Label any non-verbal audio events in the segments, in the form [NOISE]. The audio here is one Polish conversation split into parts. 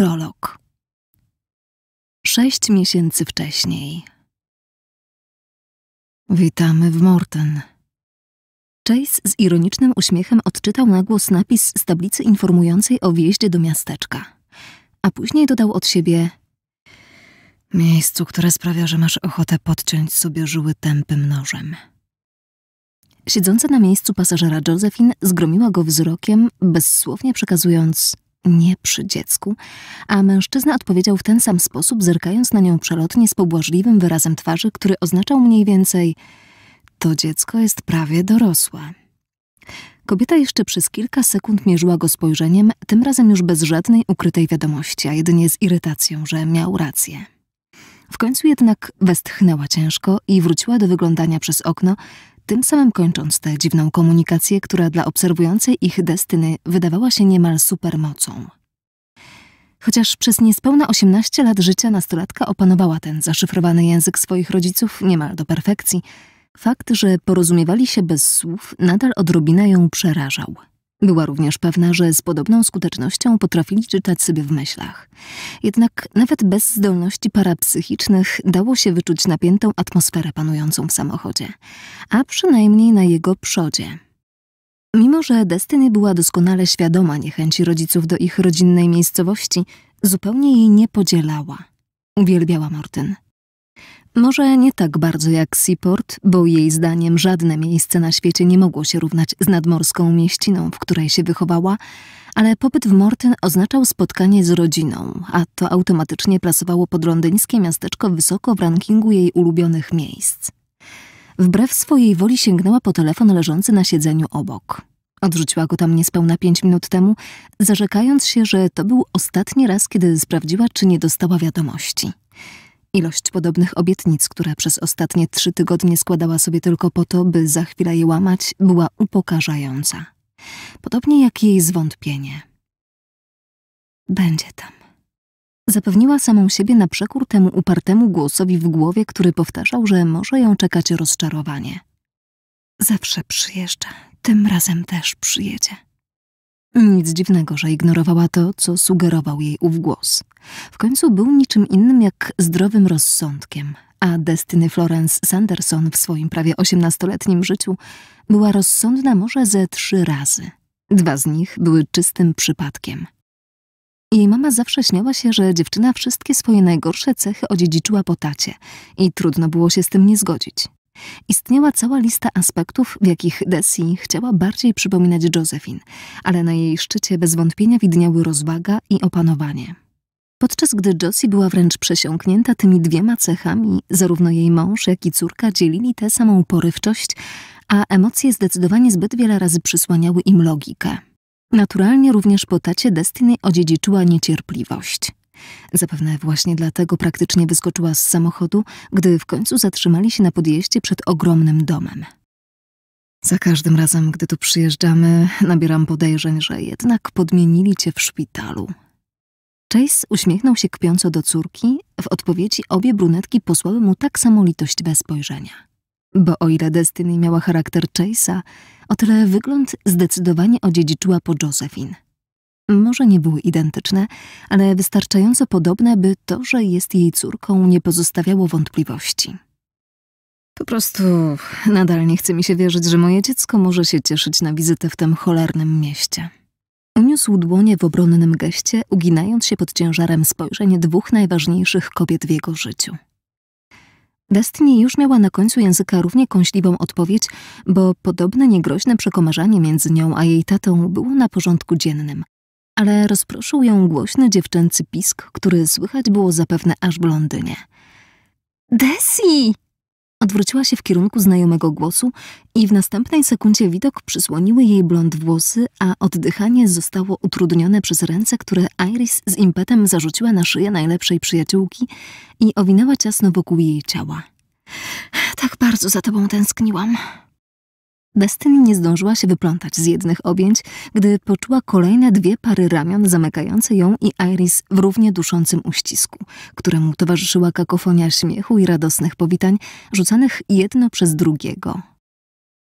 Prolog. Sześć miesięcy wcześniej. Witamy w Morten. Chase z ironicznym uśmiechem odczytał na głos napis z tablicy informującej o wjeździe do miasteczka, a później dodał od siebie miejscu, które sprawia, że masz ochotę podciąć sobie żyły tępym nożem. Siedząca na miejscu pasażera Josephine zgromiła go wzrokiem, bezsłownie przekazując – nie przy dziecku, a mężczyzna odpowiedział w ten sam sposób, zerkając na nią przelotnie z pobłażliwym wyrazem twarzy, który oznaczał mniej więcej to dziecko jest prawie dorosłe. Kobieta jeszcze przez kilka sekund mierzyła go spojrzeniem, tym razem już bez żadnej ukrytej wiadomości, a jedynie z irytacją, że miał rację. W końcu jednak westchnęła ciężko i wróciła do wyglądania przez okno, tym samym kończąc tę dziwną komunikację, która dla obserwującej ich destyny wydawała się niemal supermocą. Chociaż przez niespełna 18 lat życia nastolatka opanowała ten zaszyfrowany język swoich rodziców niemal do perfekcji, fakt, że porozumiewali się bez słów, nadal odrobinę ją przerażał. Była również pewna, że z podobną skutecznością potrafili czytać sobie w myślach. Jednak nawet bez zdolności parapsychicznych dało się wyczuć napiętą atmosferę panującą w samochodzie, a przynajmniej na jego przodzie. Mimo, że Destiny była doskonale świadoma niechęci rodziców do ich rodzinnej miejscowości, zupełnie jej nie podzielała. Uwielbiała Mortyn. Może nie tak bardzo jak Seaport, bo jej zdaniem żadne miejsce na świecie nie mogło się równać z nadmorską mieściną, w której się wychowała, ale pobyt w Morten oznaczał spotkanie z rodziną, a to automatycznie plasowało podrondyńskie miasteczko wysoko w rankingu jej ulubionych miejsc. Wbrew swojej woli sięgnęła po telefon leżący na siedzeniu obok. Odrzuciła go tam niespełna pięć minut temu, zarzekając się, że to był ostatni raz, kiedy sprawdziła, czy nie dostała wiadomości. Ilość podobnych obietnic, które przez ostatnie trzy tygodnie składała sobie tylko po to, by za chwilę je łamać, była upokarzająca. Podobnie jak jej zwątpienie. Będzie tam. Zapewniła samą siebie na przekór temu upartemu głosowi w głowie, który powtarzał, że może ją czekać rozczarowanie. Zawsze przyjeżdża, tym razem też przyjedzie. Nic dziwnego, że ignorowała to, co sugerował jej ów głos. W końcu był niczym innym jak zdrowym rozsądkiem, a Destyny Florence Sanderson w swoim prawie osiemnastoletnim życiu była rozsądna może ze trzy razy. Dwa z nich były czystym przypadkiem. Jej mama zawsze śmiała się, że dziewczyna wszystkie swoje najgorsze cechy odziedziczyła po tacie i trudno było się z tym nie zgodzić istniała cała lista aspektów, w jakich Desi chciała bardziej przypominać Josefin, ale na jej szczycie bez wątpienia widniały rozwaga i opanowanie. Podczas gdy Josie była wręcz przesiąknięta tymi dwiema cechami, zarówno jej mąż, jak i córka dzielili tę samą porywczość, a emocje zdecydowanie zbyt wiele razy przysłaniały im logikę. Naturalnie również po tacie Destiny odziedziczyła niecierpliwość. Zapewne właśnie dlatego praktycznie wyskoczyła z samochodu, gdy w końcu zatrzymali się na podjeździe przed ogromnym domem. Za każdym razem, gdy tu przyjeżdżamy, nabieram podejrzeń, że jednak podmienili cię w szpitalu. Chase uśmiechnął się kpiąco do córki, w odpowiedzi obie brunetki posłały mu tak samo litość bez spojrzenia. Bo o ile Destiny miała charakter Chase'a, o tyle wygląd zdecydowanie odziedziczyła po Josephine. Może nie były identyczne, ale wystarczająco podobne, by to, że jest jej córką, nie pozostawiało wątpliwości. Po prostu nadal nie chce mi się wierzyć, że moje dziecko może się cieszyć na wizytę w tym cholernym mieście. Uniósł dłonie w obronnym geście, uginając się pod ciężarem spojrzeń dwóch najważniejszych kobiet w jego życiu. Destiny już miała na końcu języka równie kąśliwą odpowiedź, bo podobne niegroźne przekomarzanie między nią a jej tatą było na porządku dziennym, ale rozproszył ją głośny dziewczęcy pisk, który słychać było zapewne aż w Londynie. Desi! Odwróciła się w kierunku znajomego głosu i w następnej sekundzie widok przysłoniły jej blond włosy, a oddychanie zostało utrudnione przez ręce, które Iris z impetem zarzuciła na szyję najlepszej przyjaciółki i owinęła ciasno wokół jej ciała. Tak bardzo za tobą tęskniłam. Destiny nie zdążyła się wyplątać z jednych objęć, gdy poczuła kolejne dwie pary ramion zamykające ją i Iris w równie duszącym uścisku, któremu towarzyszyła kakofonia śmiechu i radosnych powitań, rzucanych jedno przez drugiego.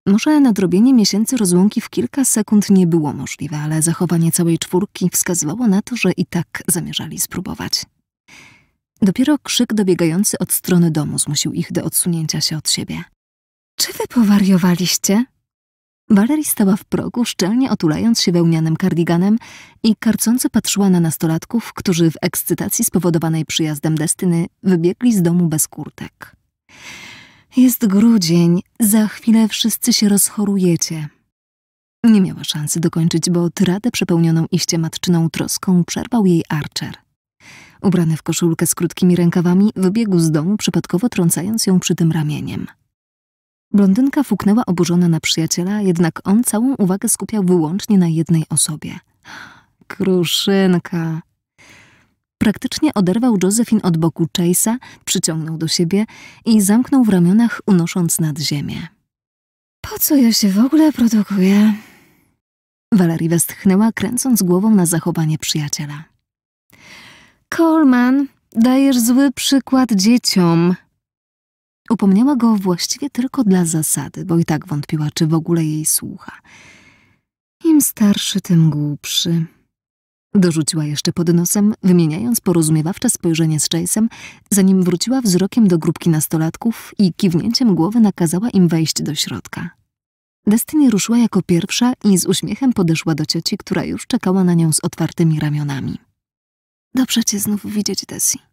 Może nadrobienie miesięcy rozłąki w kilka sekund nie było możliwe, ale zachowanie całej czwórki wskazywało na to, że i tak zamierzali spróbować. Dopiero krzyk dobiegający od strony domu zmusił ich do odsunięcia się od siebie. Czy wy powariowaliście? Valerie stała w progu, szczelnie otulając się wełnianym kardiganem i karcąco patrzyła na nastolatków, którzy w ekscytacji spowodowanej przyjazdem Destyny wybiegli z domu bez kurtek. Jest grudzień, za chwilę wszyscy się rozchorujecie. Nie miała szansy dokończyć, bo tyradę przepełnioną iście matczyną troską przerwał jej Archer. Ubrany w koszulkę z krótkimi rękawami, wybiegł z domu, przypadkowo trącając ją przy tym ramieniem. Blondynka fuknęła oburzona na przyjaciela, jednak on całą uwagę skupiał wyłącznie na jednej osobie. Kruszynka. Praktycznie oderwał Josephine od boku Chase'a, przyciągnął do siebie i zamknął w ramionach, unosząc nad ziemię. Po co ja się w ogóle produkuję? Valerie westchnęła, kręcąc głową na zachowanie przyjaciela. Coleman, dajesz zły przykład dzieciom, Upomniała go właściwie tylko dla zasady, bo i tak wątpiła, czy w ogóle jej słucha. Im starszy, tym głupszy. Dorzuciła jeszcze pod nosem, wymieniając porozumiewawcze spojrzenie z Chase'em, zanim wróciła wzrokiem do grupki nastolatków i kiwnięciem głowy nakazała im wejść do środka. Destiny ruszyła jako pierwsza i z uśmiechem podeszła do cioci, która już czekała na nią z otwartymi ramionami. Dobrze cię znów widzieć, Desi.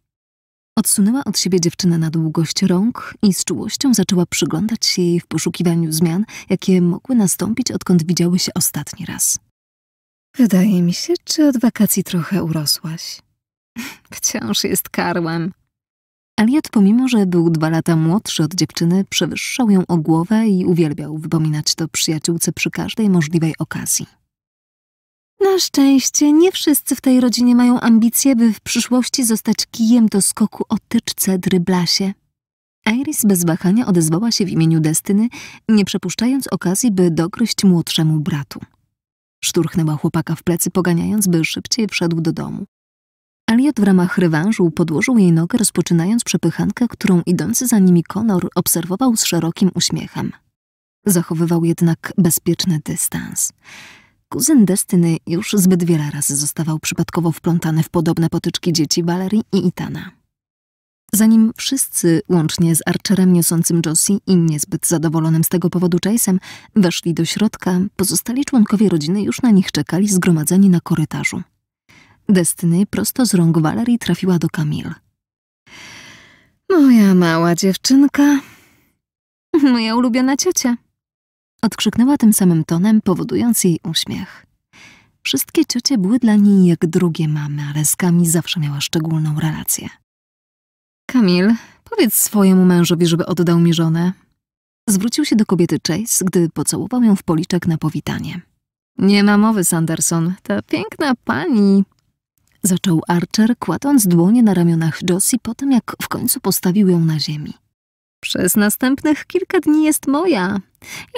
Odsunęła od siebie dziewczynę na długość rąk i z czułością zaczęła przyglądać się jej w poszukiwaniu zmian, jakie mogły nastąpić, odkąd widziały się ostatni raz. Wydaje mi się, czy od wakacji trochę urosłaś. [LAUGHS] Wciąż jest karłem. Aliot, pomimo że był dwa lata młodszy od dziewczyny, przewyższał ją o głowę i uwielbiał wypominać to przyjaciółce przy każdej możliwej okazji. Na szczęście nie wszyscy w tej rodzinie mają ambicje, by w przyszłości zostać kijem do skoku o tyczce dryblasie. Iris bez wahania odezwała się w imieniu Destyny, nie przepuszczając okazji, by dogryźć młodszemu bratu. Szturchnęła chłopaka w plecy, poganiając, by szybciej wszedł do domu. Elliot w ramach rewanżu podłożył jej nogę, rozpoczynając przepychankę, którą idący za nimi Konor obserwował z szerokim uśmiechem. Zachowywał jednak bezpieczny dystans. Kuzyn Destyny już zbyt wiele razy zostawał przypadkowo wplątany w podobne potyczki dzieci Valerii i Itana. Zanim wszyscy, łącznie z Archerem niosącym Josie i niezbyt zadowolonym z tego powodu Chase'em, weszli do środka, pozostali członkowie rodziny już na nich czekali zgromadzeni na korytarzu. Destyny prosto z rąk Valerii trafiła do Kamil. Moja mała dziewczynka. Moja ulubiona ciocia. Odkrzyknęła tym samym tonem, powodując jej uśmiech. Wszystkie ciocie były dla niej jak drugie mamy, ale z Kami zawsze miała szczególną relację. Kamil, powiedz swojemu mężowi, żeby oddał mi żonę. Zwrócił się do kobiety Chase, gdy pocałował ją w policzek na powitanie. Nie ma mowy, Sanderson, ta piękna pani. Zaczął Archer, kładąc dłonie na ramionach Josie po tym, jak w końcu postawił ją na ziemi. Przez następnych kilka dni jest moja,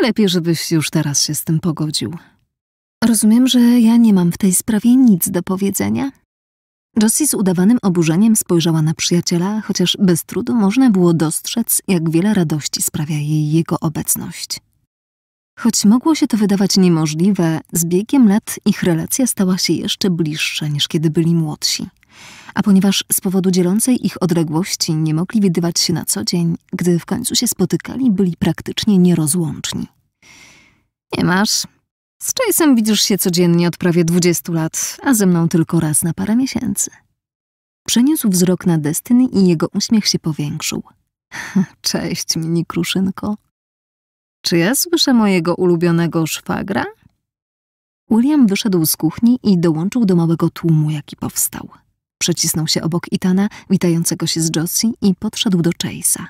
i lepiej, żebyś już teraz się z tym pogodził. Rozumiem, że ja nie mam w tej sprawie nic do powiedzenia. Josie z udawanym oburzeniem spojrzała na przyjaciela, chociaż bez trudu można było dostrzec, jak wiele radości sprawia jej jego obecność. Choć mogło się to wydawać niemożliwe, z biegiem lat ich relacja stała się jeszcze bliższa niż kiedy byli młodsi a ponieważ z powodu dzielącej ich odległości nie mogli widywać się na co dzień, gdy w końcu się spotykali, byli praktycznie nierozłączni. Nie masz. Z Chase'em widzisz się codziennie od prawie dwudziestu lat, a ze mną tylko raz na parę miesięcy. Przeniósł wzrok na Destiny i jego uśmiech się powiększył. [LAUGHS] Cześć, mini kruszynko. Czy ja słyszę mojego ulubionego szwagra? William wyszedł z kuchni i dołączył do małego tłumu, jaki powstał przecisnął się obok Itana, witającego się z Josie i podszedł do Chase'a.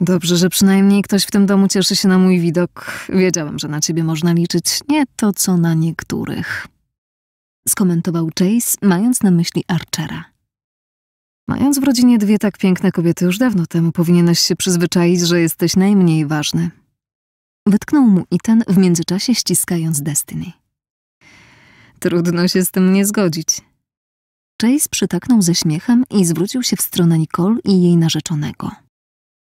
Dobrze, że przynajmniej ktoś w tym domu cieszy się na mój widok. Wiedziałam, że na ciebie można liczyć nie to, co na niektórych. Skomentował Chase, mając na myśli Archera. Mając w rodzinie dwie tak piękne kobiety już dawno temu, powinieneś się przyzwyczaić, że jesteś najmniej ważny. Wytknął mu Ethan w międzyczasie ściskając Destiny. Trudno się z tym nie zgodzić. Chase przytaknął ze śmiechem i zwrócił się w stronę Nicole i jej narzeczonego.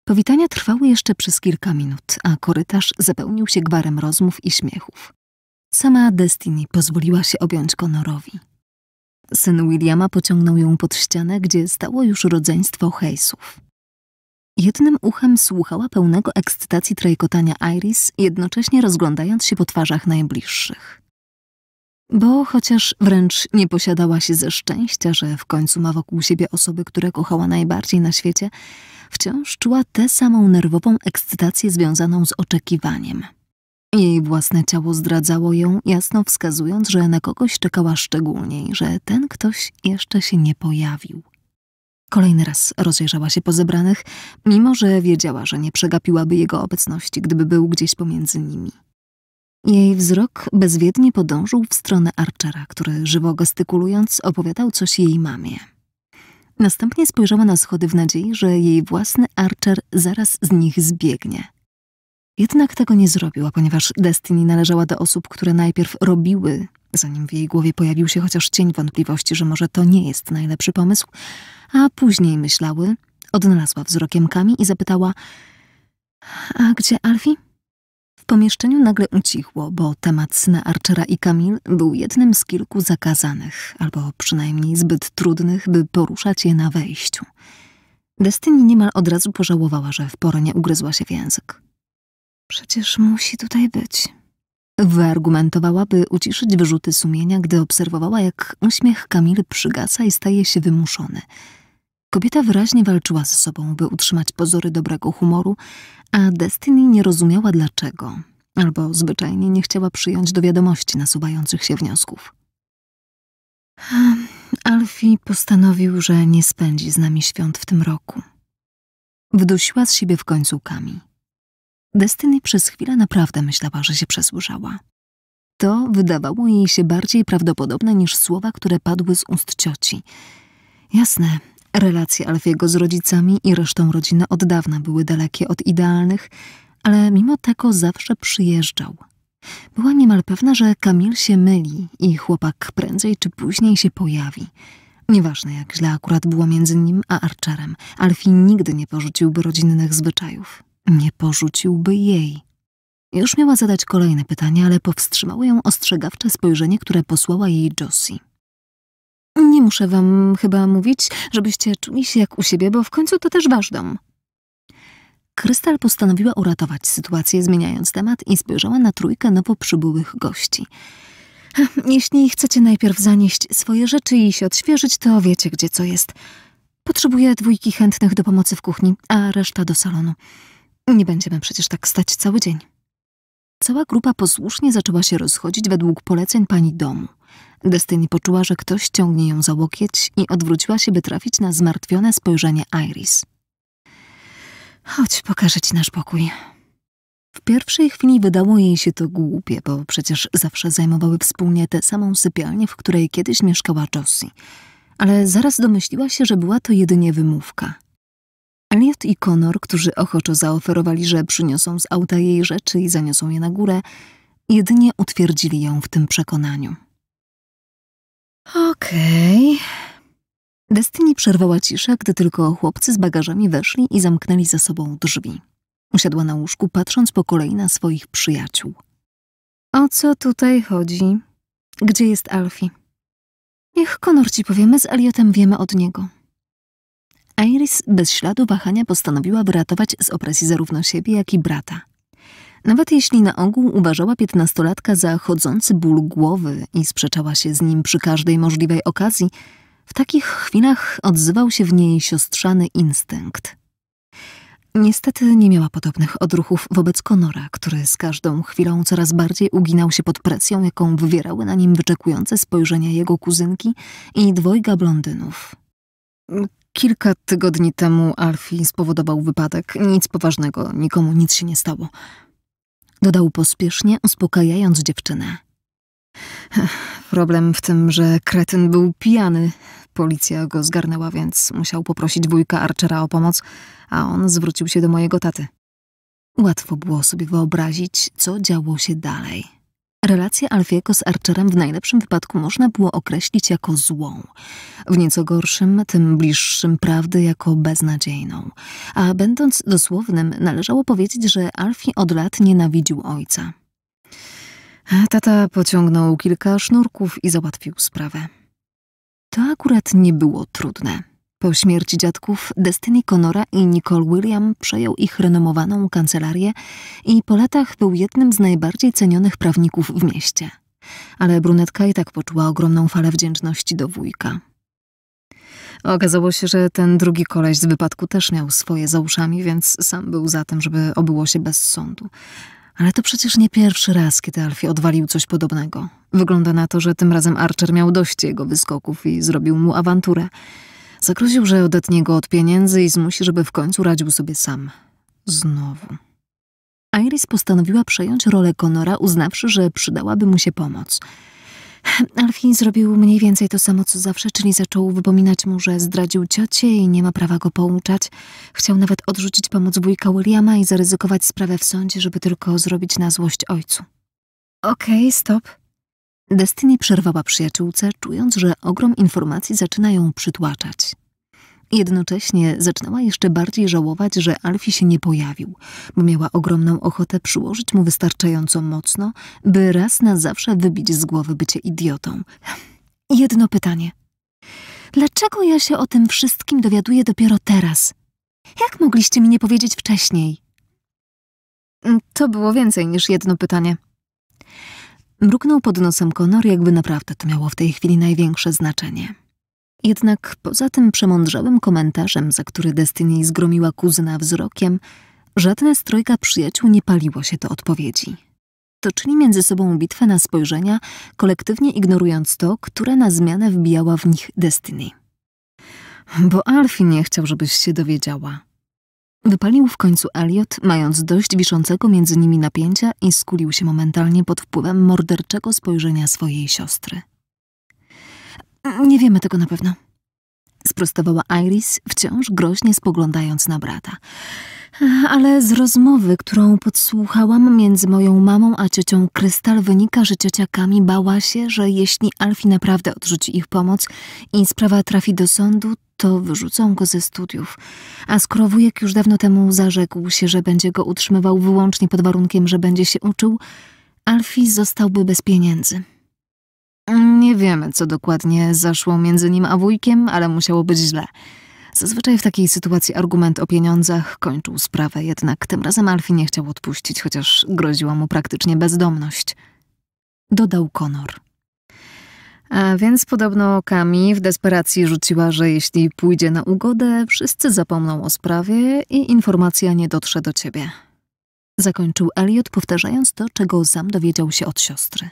Powitania trwały jeszcze przez kilka minut, a korytarz zapełnił się gwarem rozmów i śmiechów. Sama Destiny pozwoliła się objąć Konorowi. Syn Williama pociągnął ją pod ścianę, gdzie stało już rodzeństwo Hejsów. Jednym uchem słuchała pełnego ekscytacji trajkotania Iris, jednocześnie rozglądając się po twarzach najbliższych. Bo chociaż wręcz nie posiadała się ze szczęścia, że w końcu ma wokół siebie osoby, które kochała najbardziej na świecie, wciąż czuła tę samą nerwową ekscytację związaną z oczekiwaniem. Jej własne ciało zdradzało ją, jasno wskazując, że na kogoś czekała szczególniej, że ten ktoś jeszcze się nie pojawił. Kolejny raz rozejrzała się po zebranych, mimo że wiedziała, że nie przegapiłaby jego obecności, gdyby był gdzieś pomiędzy nimi. Jej wzrok bezwiednie podążył w stronę Archera, który żywo gestykulując opowiadał coś jej mamie. Następnie spojrzała na schody w nadziei, że jej własny Archer zaraz z nich zbiegnie. Jednak tego nie zrobiła, ponieważ Destiny należała do osób, które najpierw robiły, zanim w jej głowie pojawił się chociaż cień wątpliwości, że może to nie jest najlepszy pomysł, a później myślały, odnalazła wzrokiem Kami i zapytała: A gdzie Alfie? W pomieszczeniu nagle ucichło, bo temat syna Archera i Kamil był jednym z kilku zakazanych, albo przynajmniej zbyt trudnych, by poruszać je na wejściu. Destiny niemal od razu pożałowała, że w porę nie ugryzła się w język. Przecież musi tutaj być. Wyargumentowała, by uciszyć wyrzuty sumienia, gdy obserwowała, jak uśmiech Kamil przygasa i staje się wymuszony – Kobieta wyraźnie walczyła ze sobą, by utrzymać pozory dobrego humoru, a Destiny nie rozumiała dlaczego, albo zwyczajnie nie chciała przyjąć do wiadomości nasuwających się wniosków. Hmm, Alfie postanowił, że nie spędzi z nami świąt w tym roku. Wdusiła z siebie w końcu kami. Destiny przez chwilę naprawdę myślała, że się przesłyszała. To wydawało jej się bardziej prawdopodobne niż słowa, które padły z ust cioci. Jasne, Relacje Alfiego z rodzicami i resztą rodziny od dawna były dalekie od idealnych, ale mimo tego zawsze przyjeżdżał. Była niemal pewna, że Kamil się myli i chłopak prędzej czy później się pojawi. Nieważne jak źle akurat było między nim a Archerem, Alfie nigdy nie porzuciłby rodzinnych zwyczajów. Nie porzuciłby jej. Już miała zadać kolejne pytanie, ale powstrzymało ją ostrzegawcze spojrzenie, które posłała jej Josie. Nie muszę wam chyba mówić, żebyście czuli się jak u siebie, bo w końcu to też wasz dom. Krystal postanowiła uratować sytuację, zmieniając temat i spojrzała na trójkę nowo przybyłych gości. Hm, jeśli chcecie najpierw zanieść swoje rzeczy i się odświeżyć, to wiecie, gdzie co jest. Potrzebuję dwójki chętnych do pomocy w kuchni, a reszta do salonu. Nie będziemy przecież tak stać cały dzień. Cała grupa posłusznie zaczęła się rozchodzić według poleceń pani domu – Destiny poczuła, że ktoś ciągnie ją za łokieć i odwróciła się, by trafić na zmartwione spojrzenie Iris. Chodź, pokażę ci nasz pokój. W pierwszej chwili wydało jej się to głupie, bo przecież zawsze zajmowały wspólnie tę samą sypialnię, w której kiedyś mieszkała Josie. Ale zaraz domyśliła się, że była to jedynie wymówka. Elliot i Connor, którzy ochoczo zaoferowali, że przyniosą z auta jej rzeczy i zaniosą je na górę, jedynie utwierdzili ją w tym przekonaniu. Okej. Okay. Destiny przerwała ciszę, gdy tylko chłopcy z bagażami weszli i zamknęli za sobą drzwi. Usiadła na łóżku, patrząc po kolei na swoich przyjaciół. O co tutaj chodzi? Gdzie jest Alfie? Niech Konor ci powiemy, z Eliotem wiemy od niego. Iris bez śladu wahania postanowiła wyratować z opresji zarówno siebie, jak i brata. Nawet jeśli na ogół uważała piętnastolatka za chodzący ból głowy i sprzeczała się z nim przy każdej możliwej okazji, w takich chwilach odzywał się w niej siostrzany instynkt. Niestety nie miała podobnych odruchów wobec Konora, który z każdą chwilą coraz bardziej uginał się pod presją, jaką wywierały na nim wyczekujące spojrzenia jego kuzynki i dwojga blondynów. Kilka tygodni temu Alfie spowodował wypadek. Nic poważnego, nikomu nic się nie stało dodał pospiesznie, uspokajając dziewczynę. Problem w tym, że kretyn był pijany. Policja go zgarnęła, więc musiał poprosić wujka Archera o pomoc, a on zwrócił się do mojego taty. Łatwo było sobie wyobrazić, co działo się dalej. Relację Alfiego z Archerem w najlepszym wypadku można było określić jako złą, w nieco gorszym, tym bliższym prawdy jako beznadziejną. A będąc dosłownym, należało powiedzieć, że Alfie od lat nienawidził ojca. Tata pociągnął kilka sznurków i załatwił sprawę. To akurat nie było trudne. Po śmierci dziadków Destiny Conora i Nicole William przejął ich renomowaną kancelarię i po latach był jednym z najbardziej cenionych prawników w mieście. Ale brunetka i tak poczuła ogromną falę wdzięczności do wujka. Okazało się, że ten drugi koleś z wypadku też miał swoje za uszami, więc sam był za tym, żeby obyło się bez sądu. Ale to przecież nie pierwszy raz, kiedy Alfie odwalił coś podobnego. Wygląda na to, że tym razem Archer miał dość jego wyskoków i zrobił mu awanturę. Zagroził, że odetnie go od pieniędzy i zmusi, żeby w końcu radził sobie sam. Znowu. Iris postanowiła przejąć rolę Konora, uznawszy, że przydałaby mu się pomoc. Alfie zrobił mniej więcej to samo co zawsze, czyli zaczął wypominać mu, że zdradził ciocię i nie ma prawa go pouczać. Chciał nawet odrzucić pomoc wujka Williama i zaryzykować sprawę w sądzie, żeby tylko zrobić na złość ojcu. Okej, okay, stop. Destiny przerwała przyjaciółce, czując, że ogrom informacji zaczyna ją przytłaczać. Jednocześnie zaczynała jeszcze bardziej żałować, że Alfie się nie pojawił, bo miała ogromną ochotę przyłożyć mu wystarczająco mocno, by raz na zawsze wybić z głowy bycie idiotą. [SIGHS] Jedno pytanie. Dlaczego ja się o tym wszystkim dowiaduję dopiero teraz? Jak mogliście mi nie powiedzieć wcześniej? To było więcej niż jedno pytanie, Mruknął pod nosem Konor, jakby naprawdę to miało w tej chwili największe znaczenie. Jednak poza tym przemądrzałym komentarzem, za który Destiny zgromiła kuzyna wzrokiem, żadne z trojga przyjaciół nie paliło się do odpowiedzi. Toczyli między sobą bitwę na spojrzenia, kolektywnie ignorując to, które na zmianę wbijała w nich Destiny. Bo Alfie nie chciał, żebyś się dowiedziała, Wypalił w końcu Elliot, mając dość wiszącego między nimi napięcia i skulił się momentalnie pod wpływem morderczego spojrzenia swojej siostry. Nie wiemy tego na pewno. Sprostowała Iris, wciąż groźnie spoglądając na brata. Ale z rozmowy, którą podsłuchałam między moją mamą a ciocią Krystal wynika, że ciocia Kami bała się, że jeśli Alfie naprawdę odrzuci ich pomoc i sprawa trafi do sądu, to wyrzucą go ze studiów. A skoro wujek już dawno temu zarzekł się, że będzie go utrzymywał wyłącznie pod warunkiem, że będzie się uczył, Alfie zostałby bez pieniędzy. Nie wiemy, co dokładnie zaszło między nim a wujkiem, ale musiało być źle. Zazwyczaj w takiej sytuacji argument o pieniądzach kończył sprawę, jednak tym razem Alfie nie chciał odpuścić, chociaż groziła mu praktycznie bezdomność. Dodał Konor. A więc podobno Kami w desperacji rzuciła, że jeśli pójdzie na ugodę, wszyscy zapomną o sprawie i informacja nie dotrze do ciebie. Zakończył Elliot, powtarzając to, czego Sam dowiedział się od siostry.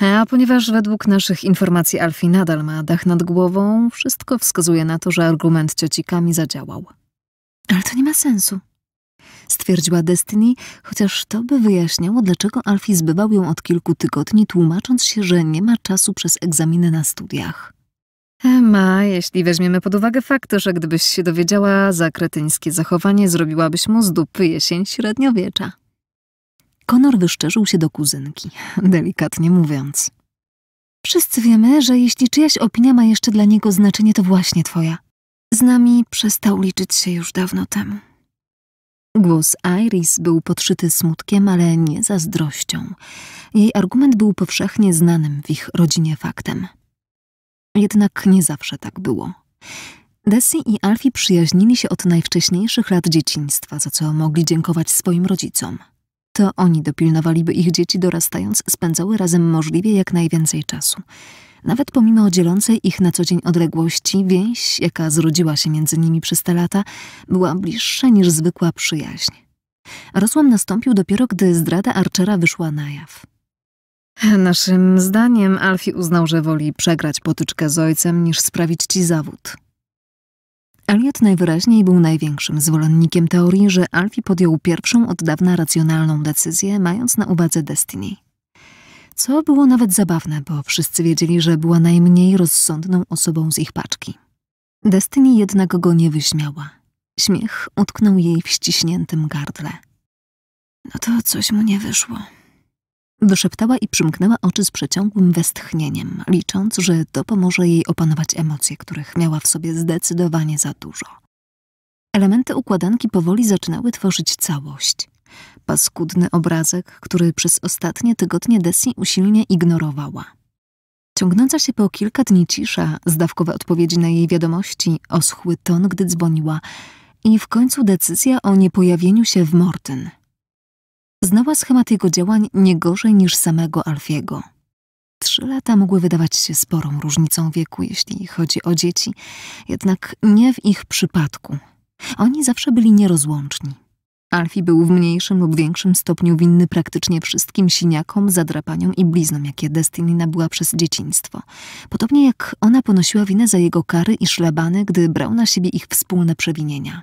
A ponieważ według naszych informacji Alfie nadal ma dach nad głową, wszystko wskazuje na to, że argument cioci Kami zadziałał. Ale to nie ma sensu, stwierdziła Destiny, chociaż to by wyjaśniało, dlaczego Alfie zbywał ją od kilku tygodni, tłumacząc się, że nie ma czasu przez egzaminy na studiach. E, ma jeśli weźmiemy pod uwagę fakt, że gdybyś się dowiedziała za kretyńskie zachowanie, zrobiłabyś mu z dupy jesień średniowiecza. Konor wyszczerzył się do kuzynki, delikatnie mówiąc. Wszyscy wiemy, że jeśli czyjaś opinia ma jeszcze dla niego znaczenie, to właśnie twoja. Z nami przestał liczyć się już dawno temu. Głos Iris był podszyty smutkiem, ale nie zazdrością. Jej argument był powszechnie znanym w ich rodzinie faktem. Jednak nie zawsze tak było. Desi i Alfie przyjaźnili się od najwcześniejszych lat dzieciństwa, za co mogli dziękować swoim rodzicom. To oni dopilnowali, by ich dzieci dorastając spędzały razem możliwie jak najwięcej czasu. Nawet pomimo dzielącej ich na co dzień odległości, więź, jaka zrodziła się między nimi przez te lata, była bliższa niż zwykła przyjaźń. Rozłam nastąpił dopiero, gdy zdrada Archera wyszła na jaw. Naszym zdaniem Alfie uznał, że woli przegrać potyczkę z ojcem, niż sprawić ci zawód. Elliot najwyraźniej był największym zwolennikiem teorii, że Alfie podjął pierwszą od dawna racjonalną decyzję, mając na uwadze Destiny co było nawet zabawne, bo wszyscy wiedzieli, że była najmniej rozsądną osobą z ich paczki. Destiny jednak go nie wyśmiała. Śmiech utknął jej w ściśniętym gardle. No to coś mu nie wyszło. Wyszeptała i przymknęła oczy z przeciągłym westchnieniem, licząc, że to pomoże jej opanować emocje, których miała w sobie zdecydowanie za dużo. Elementy układanki powoli zaczynały tworzyć całość paskudny obrazek, który przez ostatnie tygodnie Desi usilnie ignorowała. Ciągnąca się po kilka dni cisza, zdawkowe odpowiedzi na jej wiadomości, oschły ton, gdy dzwoniła i w końcu decyzja o niepojawieniu się w Morton. Znała schemat jego działań nie gorzej niż samego Alfiego. Trzy lata mogły wydawać się sporą różnicą wieku, jeśli chodzi o dzieci, jednak nie w ich przypadku. Oni zawsze byli nierozłączni. Alfie był w mniejszym lub większym stopniu winny praktycznie wszystkim siniakom, zadrapaniom i bliznom, jakie Destiny nabyła przez dzieciństwo. Podobnie jak ona ponosiła winę za jego kary i szlabany, gdy brał na siebie ich wspólne przewinienia.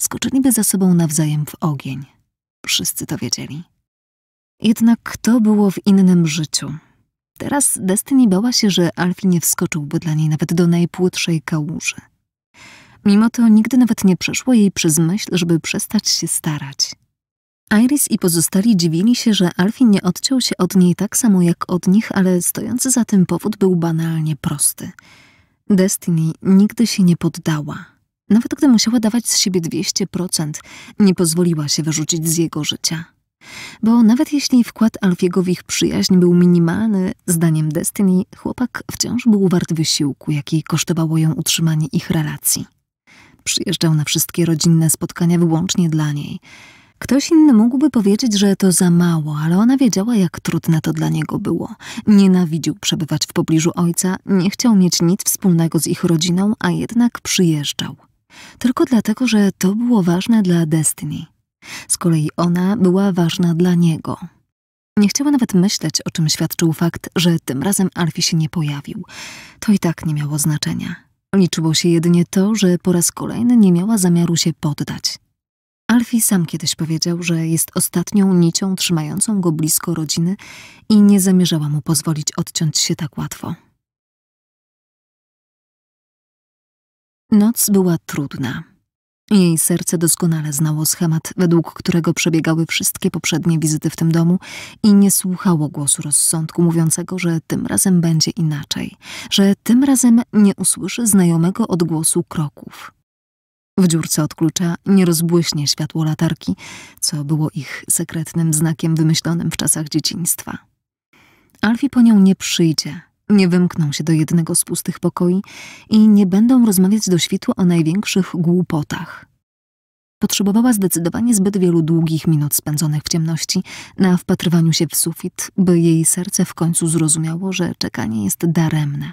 Skoczyliby za sobą nawzajem w ogień. Wszyscy to wiedzieli. Jednak to było w innym życiu. Teraz Destiny bała się, że Alfie nie wskoczyłby dla niej nawet do najpłytszej kałuży. Mimo to nigdy nawet nie przeszło jej przez myśl, żeby przestać się starać. Iris i pozostali dziwili się, że Alfin nie odciął się od niej tak samo jak od nich, ale stojący za tym powód był banalnie prosty. Destiny nigdy się nie poddała. Nawet gdy musiała dawać z siebie 200%, nie pozwoliła się wyrzucić z jego życia. Bo nawet jeśli wkład Alfiego w ich przyjaźń był minimalny, zdaniem Destiny, chłopak wciąż był wart wysiłku, jaki kosztowało ją utrzymanie ich relacji. Przyjeżdżał na wszystkie rodzinne spotkania wyłącznie dla niej. Ktoś inny mógłby powiedzieć, że to za mało, ale ona wiedziała, jak trudne to dla niego było. Nienawidził przebywać w pobliżu ojca, nie chciał mieć nic wspólnego z ich rodziną, a jednak przyjeżdżał. Tylko dlatego, że to było ważne dla Destiny. Z kolei ona była ważna dla niego. Nie chciała nawet myśleć, o czym świadczył fakt, że tym razem Alfie się nie pojawił. To i tak nie miało znaczenia. Liczyło się jedynie to, że po raz kolejny nie miała zamiaru się poddać. Alfie sam kiedyś powiedział, że jest ostatnią nicią trzymającą go blisko rodziny i nie zamierzała mu pozwolić odciąć się tak łatwo. Noc była trudna. Jej serce doskonale znało schemat, według którego przebiegały wszystkie poprzednie wizyty w tym domu i nie słuchało głosu rozsądku mówiącego, że tym razem będzie inaczej, że tym razem nie usłyszy znajomego odgłosu kroków. W dziurce od klucza nie rozbłyśnie światło latarki, co było ich sekretnym znakiem wymyślonym w czasach dzieciństwa. Alfie po nią nie przyjdzie, nie wymkną się do jednego z pustych pokoi i nie będą rozmawiać do świtu o największych głupotach. Potrzebowała zdecydowanie zbyt wielu długich minut spędzonych w ciemności na wpatrywaniu się w sufit, by jej serce w końcu zrozumiało, że czekanie jest daremne.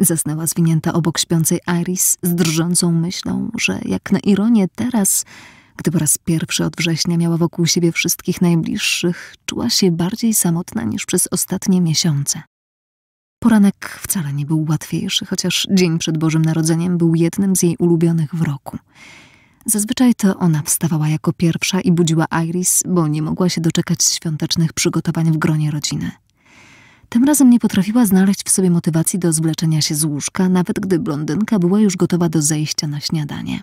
Zasnęła zwinięta obok śpiącej Iris z drżącą myślą, że jak na ironię teraz, gdy po raz pierwszy od września miała wokół siebie wszystkich najbliższych, czuła się bardziej samotna niż przez ostatnie miesiące. Poranek wcale nie był łatwiejszy, chociaż dzień przed Bożym Narodzeniem był jednym z jej ulubionych w roku. Zazwyczaj to ona wstawała jako pierwsza i budziła Iris, bo nie mogła się doczekać świątecznych przygotowań w gronie rodziny. Tym razem nie potrafiła znaleźć w sobie motywacji do zwleczenia się z łóżka, nawet gdy blondynka była już gotowa do zejścia na śniadanie.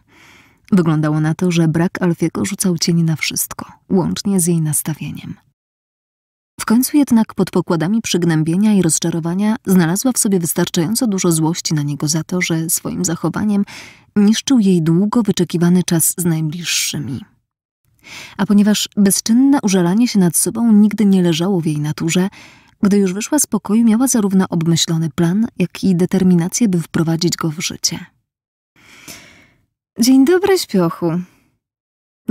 Wyglądało na to, że brak Alfiego rzucał cień na wszystko, łącznie z jej nastawieniem. W końcu jednak pod pokładami przygnębienia i rozczarowania znalazła w sobie wystarczająco dużo złości na niego za to, że swoim zachowaniem niszczył jej długo wyczekiwany czas z najbliższymi. A ponieważ bezczynne użalanie się nad sobą nigdy nie leżało w jej naturze, gdy już wyszła z pokoju, miała zarówno obmyślony plan, jak i determinację, by wprowadzić go w życie. Dzień dobry, śpiochu.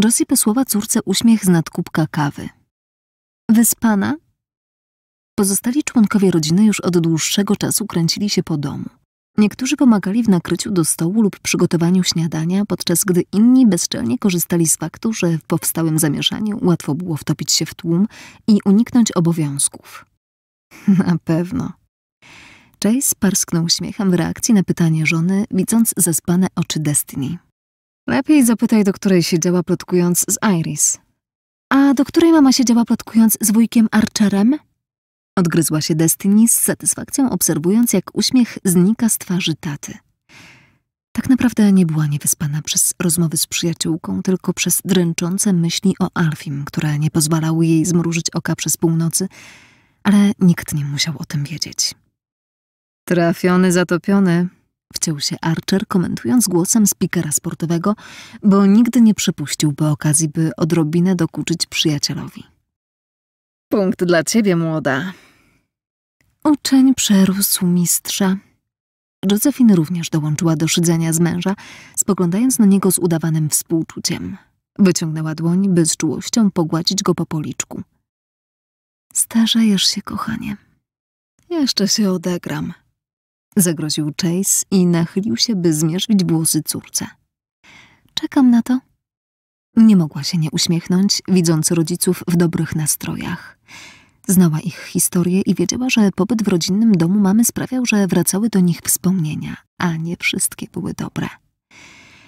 Josie posłowa córce uśmiech z nad kubka kawy. Wyspana? Pozostali członkowie rodziny już od dłuższego czasu kręcili się po domu. Niektórzy pomagali w nakryciu do stołu lub przygotowaniu śniadania, podczas gdy inni bezczelnie korzystali z faktu, że w powstałym zamieszaniu łatwo było wtopić się w tłum i uniknąć obowiązków. [LAUGHS] Na pewno. Chase parsknął śmiechem w reakcji na pytanie żony, widząc zaspane oczy Destiny. Lepiej zapytaj, do której siedziała plotkując z Iris. A do której mama siedziała plotkując z wujkiem Archerem? Odgryzła się Destiny z satysfakcją obserwując, jak uśmiech znika z twarzy taty. Tak naprawdę nie była niewyspana przez rozmowy z przyjaciółką, tylko przez dręczące myśli o Alfim, które nie pozwalały jej zmrużyć oka przez północy, ale nikt nie musiał o tym wiedzieć. Trafiony, zatopiony, Wciął się Archer, komentując głosem spikera sportowego, bo nigdy nie przepuściłby okazji, by odrobinę dokuczyć przyjacielowi. Punkt dla ciebie, młoda. Uczeń przerósł mistrza. Josephine również dołączyła do szydzenia z męża, spoglądając na niego z udawanym współczuciem. Wyciągnęła dłoń, by z czułością pogładzić go po policzku. Starzejesz się, kochanie. Jeszcze się odegram zagroził Chase i nachylił się, by zmierzyć włosy córce. Czekam na to. Nie mogła się nie uśmiechnąć, widząc rodziców w dobrych nastrojach. Znała ich historię i wiedziała, że pobyt w rodzinnym domu mamy sprawiał, że wracały do nich wspomnienia, a nie wszystkie były dobre.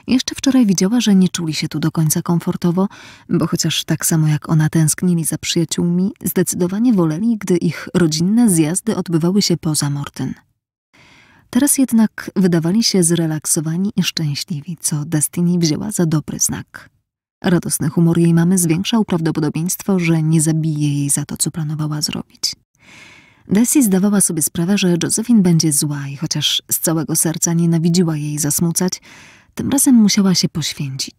Jeszcze wczoraj widziała, że nie czuli się tu do końca komfortowo, bo chociaż tak samo jak ona tęsknili za przyjaciółmi, zdecydowanie woleli, gdy ich rodzinne zjazdy odbywały się poza Mortyn. Teraz jednak wydawali się zrelaksowani i szczęśliwi, co Destiny wzięła za dobry znak. Radosny humor jej mamy zwiększał prawdopodobieństwo, że nie zabije jej za to, co planowała zrobić. Desi zdawała sobie sprawę, że Josephine będzie zła i chociaż z całego serca nienawidziła jej zasmucać, tym razem musiała się poświęcić.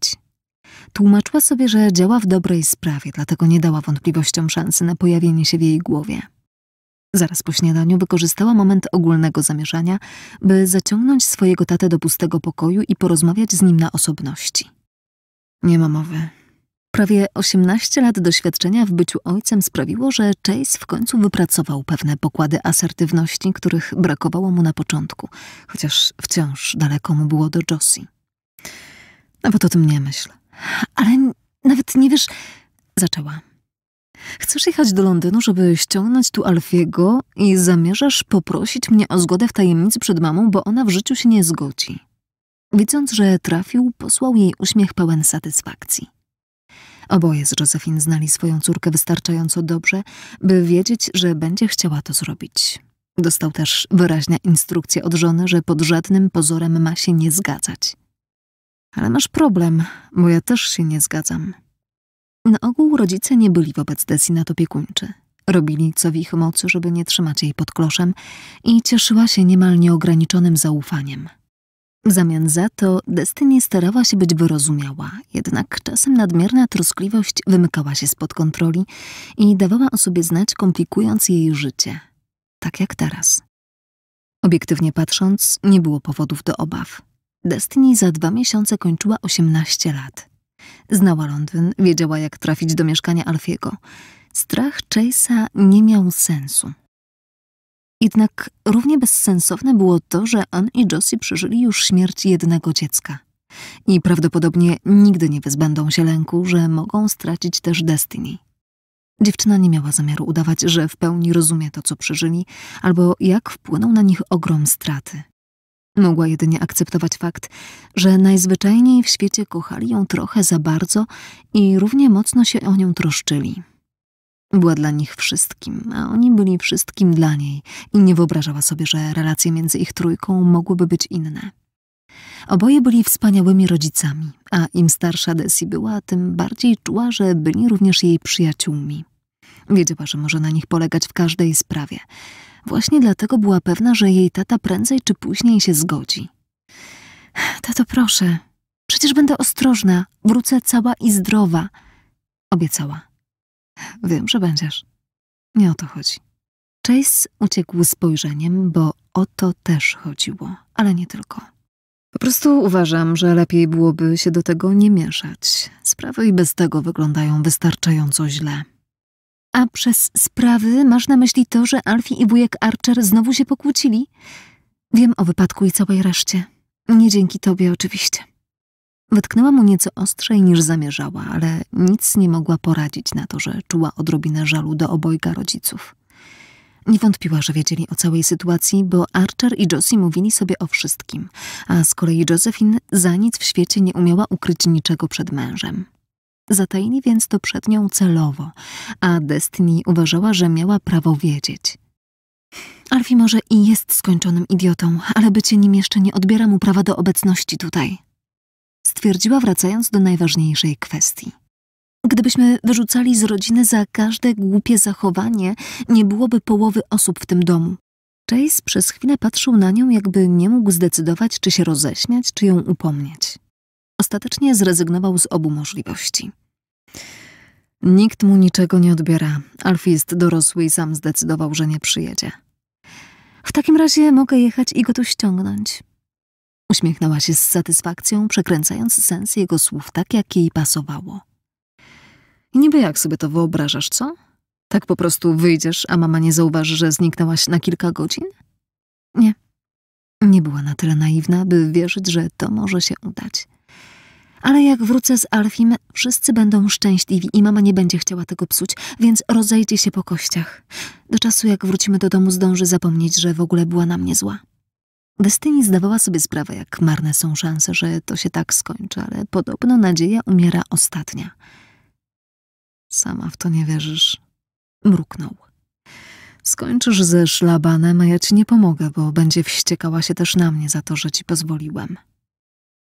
Tłumaczyła sobie, że działa w dobrej sprawie, dlatego nie dała wątpliwościom szansy na pojawienie się w jej głowie. Zaraz po śniadaniu wykorzystała moment ogólnego zamieszania, by zaciągnąć swojego tatę do pustego pokoju i porozmawiać z nim na osobności. Nie ma mowy. Prawie 18 lat doświadczenia w byciu ojcem sprawiło, że Chase w końcu wypracował pewne pokłady asertywności, których brakowało mu na początku, chociaż wciąż daleko mu było do Josie. Nawet o tym nie myśl. Ale nawet nie wiesz... Zaczęła. Chcesz jechać do Londynu, żeby ściągnąć tu Alfiego i zamierzasz poprosić mnie o zgodę w tajemnicy przed mamą, bo ona w życiu się nie zgodzi. Widząc, że trafił, posłał jej uśmiech pełen satysfakcji. Oboje z Josephine znali swoją córkę wystarczająco dobrze, by wiedzieć, że będzie chciała to zrobić. Dostał też wyraźne instrukcje od żony, że pod żadnym pozorem ma się nie zgadzać. Ale masz problem, bo ja też się nie zgadzam. Na ogół rodzice nie byli wobec Desi nadopiekuńczy. Robili co w ich mocy, żeby nie trzymać jej pod kloszem i cieszyła się niemal nieograniczonym zaufaniem. W zamian za to Destiny starała się być wyrozumiała, jednak czasem nadmierna troskliwość wymykała się spod kontroli i dawała o sobie znać, komplikując jej życie. Tak jak teraz. Obiektywnie patrząc, nie było powodów do obaw. Destiny za dwa miesiące kończyła 18 lat. Znała Londyn, wiedziała jak trafić do mieszkania Alfiego. Strach Chase'a nie miał sensu. Jednak równie bezsensowne było to, że Anne i Josie przeżyli już śmierć jednego dziecka. I prawdopodobnie nigdy nie wyzbędą się lęku, że mogą stracić też Destiny. Dziewczyna nie miała zamiaru udawać, że w pełni rozumie to, co przeżyli, albo jak wpłynął na nich ogrom straty. Mogła jedynie akceptować fakt, że najzwyczajniej w świecie kochali ją trochę za bardzo i równie mocno się o nią troszczyli. Była dla nich wszystkim, a oni byli wszystkim dla niej i nie wyobrażała sobie, że relacje między ich trójką mogłyby być inne. Oboje byli wspaniałymi rodzicami, a im starsza Desi była, tym bardziej czuła, że byli również jej przyjaciółmi. Wiedziała, że może na nich polegać w każdej sprawie – Właśnie dlatego była pewna, że jej tata prędzej czy później się zgodzi. Tato, proszę, przecież będę ostrożna, wrócę cała i zdrowa. Obiecała. Wiem, że będziesz. Nie o to chodzi. Chase uciekł spojrzeniem, bo o to też chodziło, ale nie tylko. Po prostu uważam, że lepiej byłoby się do tego nie mieszać. Sprawy i bez tego wyglądają wystarczająco źle. A przez sprawy masz na myśli to, że Alfie i wujek Archer znowu się pokłócili? Wiem o wypadku i całej reszcie. Nie dzięki tobie oczywiście. Wytknęła mu nieco ostrzej niż zamierzała, ale nic nie mogła poradzić na to, że czuła odrobinę żalu do obojga rodziców. Nie wątpiła, że wiedzieli o całej sytuacji, bo Archer i Josie mówili sobie o wszystkim, a z kolei Josephine za nic w świecie nie umiała ukryć niczego przed mężem. Zataili więc to przed nią celowo, a Destiny uważała, że miała prawo wiedzieć. Alfie może i jest skończonym idiotą, ale bycie nim jeszcze nie odbiera mu prawa do obecności tutaj. Stwierdziła wracając do najważniejszej kwestii. Gdybyśmy wyrzucali z rodziny za każde głupie zachowanie, nie byłoby połowy osób w tym domu. Chase przez chwilę patrzył na nią, jakby nie mógł zdecydować, czy się roześmiać, czy ją upomnieć. Ostatecznie zrezygnował z obu możliwości. Nikt mu niczego nie odbiera. Alfie jest dorosły i sam zdecydował, że nie przyjedzie. W takim razie mogę jechać i go tu ściągnąć. Uśmiechnęła się z satysfakcją, przekręcając sens jego słów tak, jak jej pasowało. I niby jak sobie to wyobrażasz, co? Tak po prostu wyjdziesz, a mama nie zauważy, że zniknęłaś na kilka godzin? Nie. Nie była na tyle naiwna, by wierzyć, że to może się udać. Ale jak wrócę z Alfim, wszyscy będą szczęśliwi i mama nie będzie chciała tego psuć, więc rozejdzie się po kościach. Do czasu, jak wrócimy do domu, zdąży zapomnieć, że w ogóle była na mnie zła. Destyni zdawała sobie sprawę, jak marne są szanse, że to się tak skończy, ale podobno nadzieja umiera ostatnia. Sama w to nie wierzysz. Mruknął. Skończysz ze szlabanem, a ja ci nie pomogę, bo będzie wściekała się też na mnie za to, że ci pozwoliłem.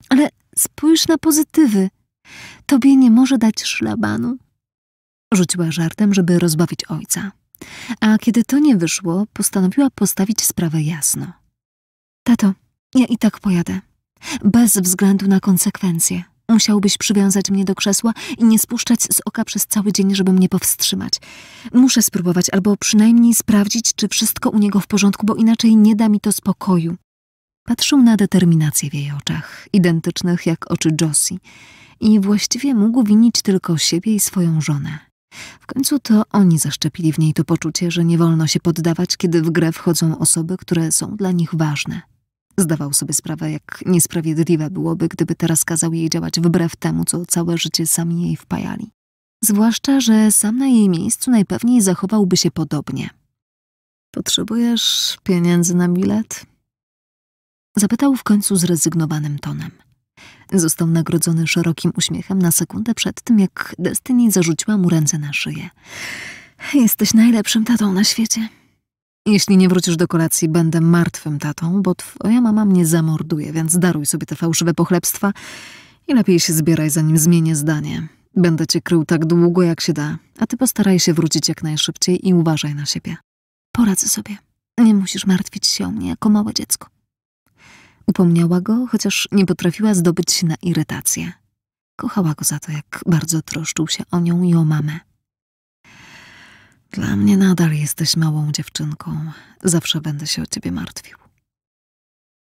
Ale spójrz na pozytywy. Tobie nie może dać szlabanu. Rzuciła żartem, żeby rozbawić ojca. A kiedy to nie wyszło, postanowiła postawić sprawę jasno. Tato, ja i tak pojadę. Bez względu na konsekwencje. Musiałbyś przywiązać mnie do krzesła i nie spuszczać z oka przez cały dzień, żeby mnie powstrzymać. Muszę spróbować albo przynajmniej sprawdzić, czy wszystko u niego w porządku, bo inaczej nie da mi to spokoju. Patrzył na determinację w jej oczach, identycznych jak oczy Josie, i właściwie mógł winić tylko siebie i swoją żonę. W końcu to oni zaszczepili w niej to poczucie, że nie wolno się poddawać, kiedy w grę wchodzą osoby, które są dla nich ważne. Zdawał sobie sprawę, jak niesprawiedliwe byłoby, gdyby teraz kazał jej działać wbrew temu, co całe życie sami jej wpajali. Zwłaszcza, że sam na jej miejscu najpewniej zachowałby się podobnie. Potrzebujesz pieniędzy na bilet? Zapytał w końcu zrezygnowanym tonem. Został nagrodzony szerokim uśmiechem na sekundę przed tym, jak Destiny zarzuciła mu ręce na szyję. Jesteś najlepszym tatą na świecie. Jeśli nie wrócisz do kolacji, będę martwym tatą, bo twoja mama mnie zamorduje, więc daruj sobie te fałszywe pochlebstwa i lepiej się zbieraj, zanim zmienię zdanie. Będę cię krył tak długo, jak się da, a ty postaraj się wrócić jak najszybciej i uważaj na siebie. Poradzę sobie. Nie musisz martwić się o mnie jako małe dziecko. Upomniała go, chociaż nie potrafiła zdobyć się na irytację. Kochała go za to, jak bardzo troszczył się o nią i o mamę. Dla mnie nadal jesteś małą dziewczynką. Zawsze będę się o ciebie martwił.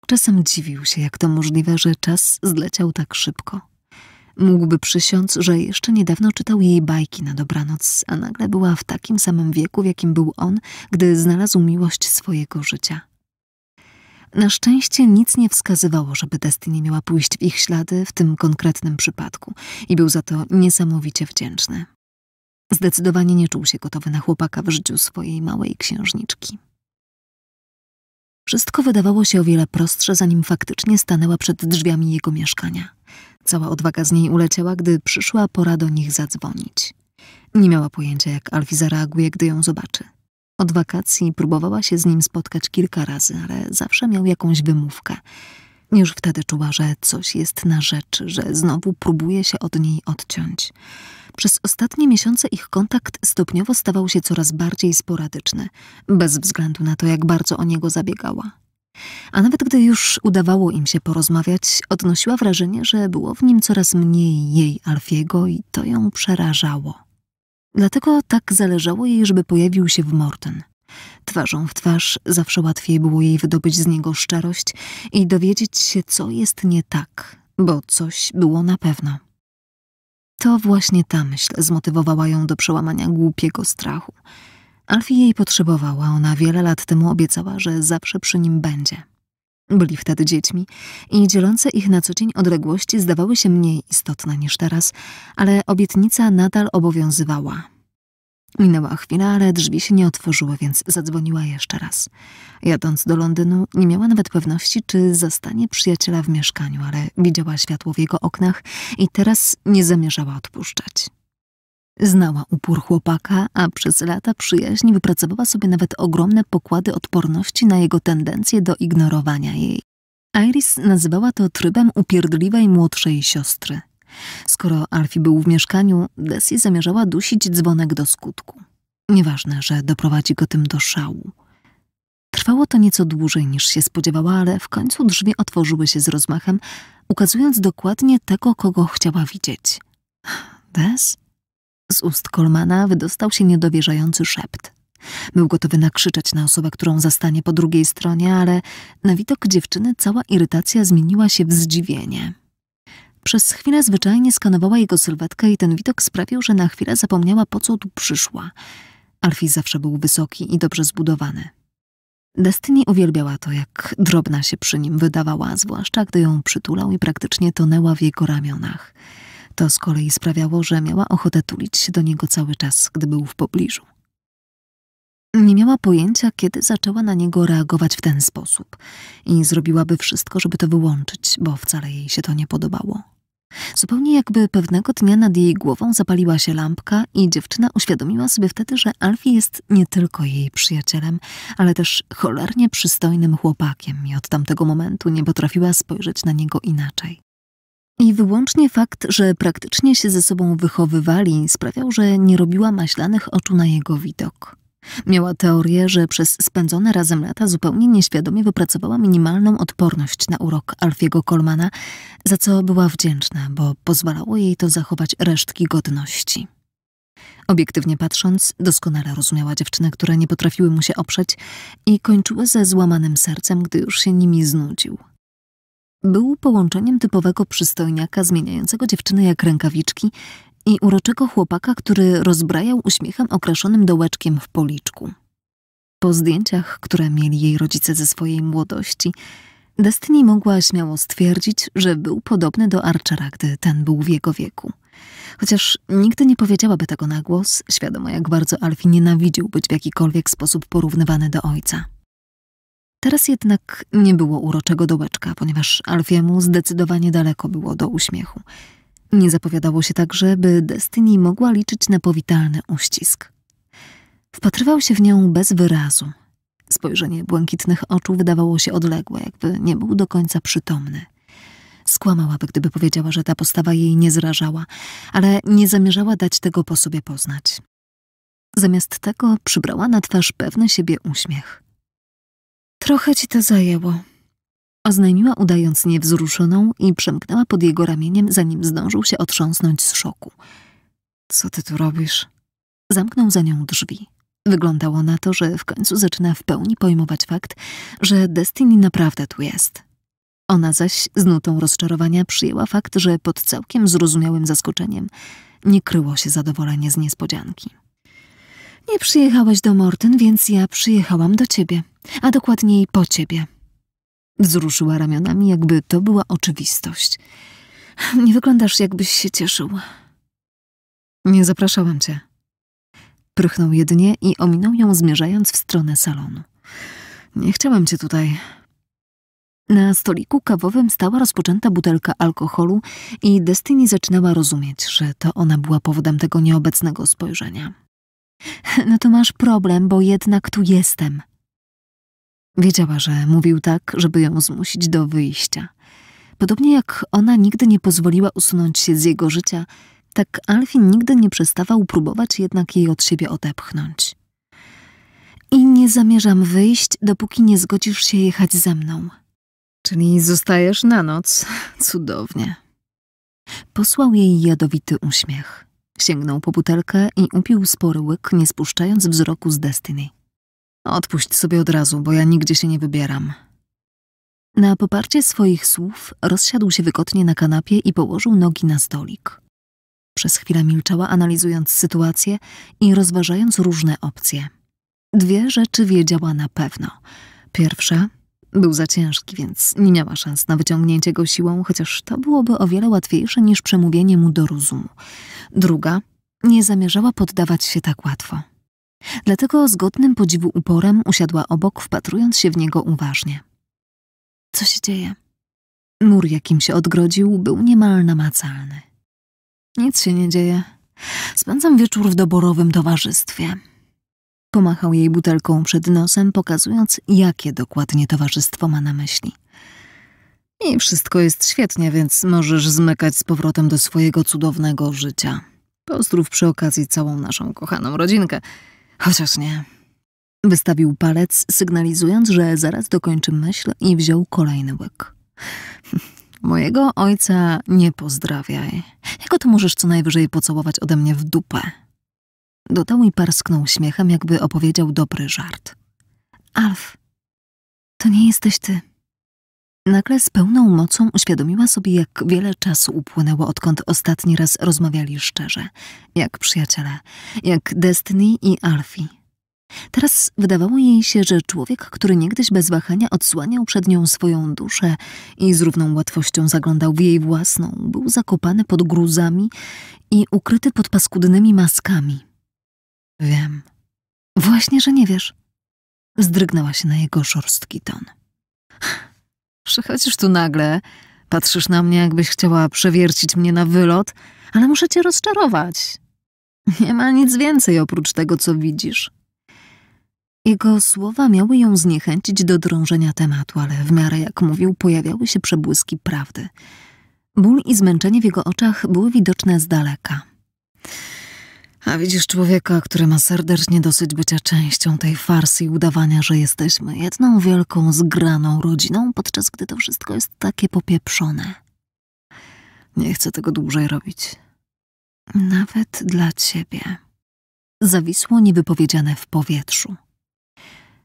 Czasem dziwił się, jak to możliwe, że czas zleciał tak szybko. Mógłby przysiąc, że jeszcze niedawno czytał jej bajki na dobranoc, a nagle była w takim samym wieku, w jakim był on, gdy znalazł miłość swojego życia. Na szczęście nic nie wskazywało, żeby Destiny miała pójść w ich ślady w tym konkretnym przypadku i był za to niesamowicie wdzięczny. Zdecydowanie nie czuł się gotowy na chłopaka w życiu swojej małej księżniczki. Wszystko wydawało się o wiele prostsze, zanim faktycznie stanęła przed drzwiami jego mieszkania. Cała odwaga z niej uleciała, gdy przyszła pora do nich zadzwonić. Nie miała pojęcia, jak Alfie zareaguje, gdy ją zobaczy. Od wakacji próbowała się z nim spotkać kilka razy, ale zawsze miał jakąś wymówkę. Już wtedy czuła, że coś jest na rzecz, że znowu próbuje się od niej odciąć. Przez ostatnie miesiące ich kontakt stopniowo stawał się coraz bardziej sporadyczny, bez względu na to, jak bardzo o niego zabiegała. A nawet gdy już udawało im się porozmawiać, odnosiła wrażenie, że było w nim coraz mniej jej Alfiego i to ją przerażało. Dlatego tak zależało jej, żeby pojawił się w Morton. Twarzą w twarz zawsze łatwiej było jej wydobyć z niego szczerość i dowiedzieć się, co jest nie tak, bo coś było na pewno. To właśnie ta myśl zmotywowała ją do przełamania głupiego strachu. Alfie jej potrzebowała, ona wiele lat temu obiecała, że zawsze przy nim będzie. Byli wtedy dziećmi i dzielące ich na co dzień odległości zdawały się mniej istotne niż teraz, ale obietnica nadal obowiązywała. Minęła chwila, ale drzwi się nie otworzyły, więc zadzwoniła jeszcze raz. Jadąc do Londynu, nie miała nawet pewności, czy zastanie przyjaciela w mieszkaniu, ale widziała światło w jego oknach i teraz nie zamierzała odpuszczać. Znała upór chłopaka, a przez lata przyjaźni wypracowała sobie nawet ogromne pokłady odporności na jego tendencję do ignorowania jej. Iris nazywała to trybem upierdliwej młodszej siostry. Skoro Alfie był w mieszkaniu, Desi zamierzała dusić dzwonek do skutku. Nieważne, że doprowadzi go tym do szału. Trwało to nieco dłużej niż się spodziewała, ale w końcu drzwi otworzyły się z rozmachem, ukazując dokładnie tego, kogo chciała widzieć. Des? Z ust Kolmana wydostał się niedowierzający szept. Był gotowy nakrzyczeć na osobę, którą zastanie po drugiej stronie, ale na widok dziewczyny cała irytacja zmieniła się w zdziwienie. Przez chwilę zwyczajnie skanowała jego sylwetkę i ten widok sprawił, że na chwilę zapomniała, po co tu przyszła. Alfie zawsze był wysoki i dobrze zbudowany. Destiny uwielbiała to, jak drobna się przy nim wydawała, zwłaszcza gdy ją przytulał i praktycznie tonęła w jego ramionach. To z kolei sprawiało, że miała ochotę tulić się do niego cały czas, gdy był w pobliżu. Nie miała pojęcia, kiedy zaczęła na niego reagować w ten sposób i zrobiłaby wszystko, żeby to wyłączyć, bo wcale jej się to nie podobało. Zupełnie jakby pewnego dnia nad jej głową zapaliła się lampka i dziewczyna uświadomiła sobie wtedy, że Alfie jest nie tylko jej przyjacielem, ale też cholernie przystojnym chłopakiem i od tamtego momentu nie potrafiła spojrzeć na niego inaczej. I wyłącznie fakt, że praktycznie się ze sobą wychowywali, sprawiał, że nie robiła maślanych oczu na jego widok. Miała teorię, że przez spędzone razem lata zupełnie nieświadomie wypracowała minimalną odporność na urok Alfiego Kolmana, za co była wdzięczna, bo pozwalało jej to zachować resztki godności. Obiektywnie patrząc, doskonale rozumiała dziewczynę, które nie potrafiły mu się oprzeć i kończyły ze złamanym sercem, gdy już się nimi znudził. Był połączeniem typowego przystojniaka zmieniającego dziewczyny jak rękawiczki i uroczego chłopaka, który rozbrajał uśmiechem okraszonym dołeczkiem w policzku. Po zdjęciach, które mieli jej rodzice ze swojej młodości, Destiny mogła śmiało stwierdzić, że był podobny do Archera, gdy ten był w jego wieku. Chociaż nigdy nie powiedziałaby tego na głos, świadomo jak bardzo Alfie nienawidził być w jakikolwiek sposób porównywany do ojca. Teraz jednak nie było uroczego dołeczka, ponieważ Alfiemu zdecydowanie daleko było do uśmiechu. Nie zapowiadało się także, by Destiny mogła liczyć na powitalny uścisk. Wpatrywał się w nią bez wyrazu. Spojrzenie błękitnych oczu wydawało się odległe, jakby nie był do końca przytomny. Skłamałaby, gdyby powiedziała, że ta postawa jej nie zrażała, ale nie zamierzała dać tego po sobie poznać. Zamiast tego przybrała na twarz pewny siebie uśmiech. Trochę ci to zajęło. Oznajmiła udając niewzruszoną i przemknęła pod jego ramieniem, zanim zdążył się otrząsnąć z szoku. Co ty tu robisz? Zamknął za nią drzwi. Wyglądało na to, że w końcu zaczyna w pełni pojmować fakt, że Destiny naprawdę tu jest. Ona zaś z nutą rozczarowania przyjęła fakt, że pod całkiem zrozumiałym zaskoczeniem nie kryło się zadowolenie z niespodzianki. Nie przyjechałeś do Morten, więc ja przyjechałam do ciebie – a dokładniej po ciebie. Wzruszyła ramionami, jakby to była oczywistość. Nie wyglądasz, jakbyś się cieszył. Nie zapraszałam cię. Prychnął jedynie i ominął ją, zmierzając w stronę salonu. Nie chciałem cię tutaj. Na stoliku kawowym stała rozpoczęta butelka alkoholu i Destiny zaczynała rozumieć, że to ona była powodem tego nieobecnego spojrzenia. [LAUGHS] No to masz problem, bo jednak tu jestem, Wiedziała, że mówił tak, żeby ją zmusić do wyjścia. Podobnie jak ona nigdy nie pozwoliła usunąć się z jego życia, tak Alfin nigdy nie przestawał próbować jednak jej od siebie odepchnąć. I nie zamierzam wyjść, dopóki nie zgodzisz się jechać ze mną. Czyli zostajesz na noc. [LAUGHS] Cudownie. Posłał jej jadowity uśmiech. Sięgnął po butelkę i upił spory łyk, nie spuszczając wzroku z Destiny. Odpuść sobie od razu, bo ja nigdzie się nie wybieram. Na poparcie swoich słów rozsiadł się wygodnie na kanapie i położył nogi na stolik. Przez chwilę milczała, analizując sytuację i rozważając różne opcje. Dwie rzeczy wiedziała na pewno. Pierwsza, był za ciężki, więc nie miała szans na wyciągnięcie go siłą, chociaż to byłoby o wiele łatwiejsze niż przemówienie mu do rozumu. Druga, nie zamierzała poddawać się tak łatwo. Dlatego z godnym podziwu uporem usiadła obok, wpatrując się w niego uważnie. Co się dzieje? Mur, jakim się odgrodził, był niemal namacalny. Nic się nie dzieje. Spędzam wieczór w doborowym towarzystwie. Pomachał jej butelką przed nosem, pokazując, jakie dokładnie towarzystwo ma na myśli. I wszystko jest świetnie, więc możesz zmykać z powrotem do swojego cudownego życia. Pozdrów przy okazji całą naszą kochaną rodzinkę. Chociaż nie. Wystawił palec, sygnalizując, że zaraz dokończy myśl i wziął kolejny łyk. [LAUGHS] Mojego ojca nie pozdrawiaj. Jako to możesz co najwyżej pocałować ode mnie w dupę. Dodał i parsknął śmiechem, jakby opowiedział dobry żart. Alf, to nie jesteś ty. Nagle z pełną mocą uświadomiła sobie, jak wiele czasu upłynęło, odkąd ostatni raz rozmawiali szczerze, jak przyjaciele, jak Destiny i Alfie. Teraz wydawało jej się, że człowiek, który niegdyś bez wahania odsłaniał przed nią swoją duszę i z równą łatwością zaglądał w jej własną, był zakopany pod gruzami i ukryty pod paskudnymi maskami. Wiem. Właśnie, że nie wiesz. Zdrygnęła się na jego szorstki ton. Przychodzisz tu nagle, patrzysz na mnie, jakbyś chciała przewiercić mnie na wylot, ale muszę cię rozczarować. Nie ma nic więcej oprócz tego, co widzisz. Jego słowa miały ją zniechęcić do drążenia tematu, ale w miarę jak mówił, pojawiały się przebłyski prawdy. Ból i zmęczenie w jego oczach były widoczne z daleka. A widzisz człowieka, który ma serdecznie dosyć bycia częścią tej farsy i udawania, że jesteśmy jedną wielką, zgraną rodziną, podczas gdy to wszystko jest takie popieprzone. Nie chcę tego dłużej robić. Nawet dla ciebie. Zawisło niewypowiedziane w powietrzu.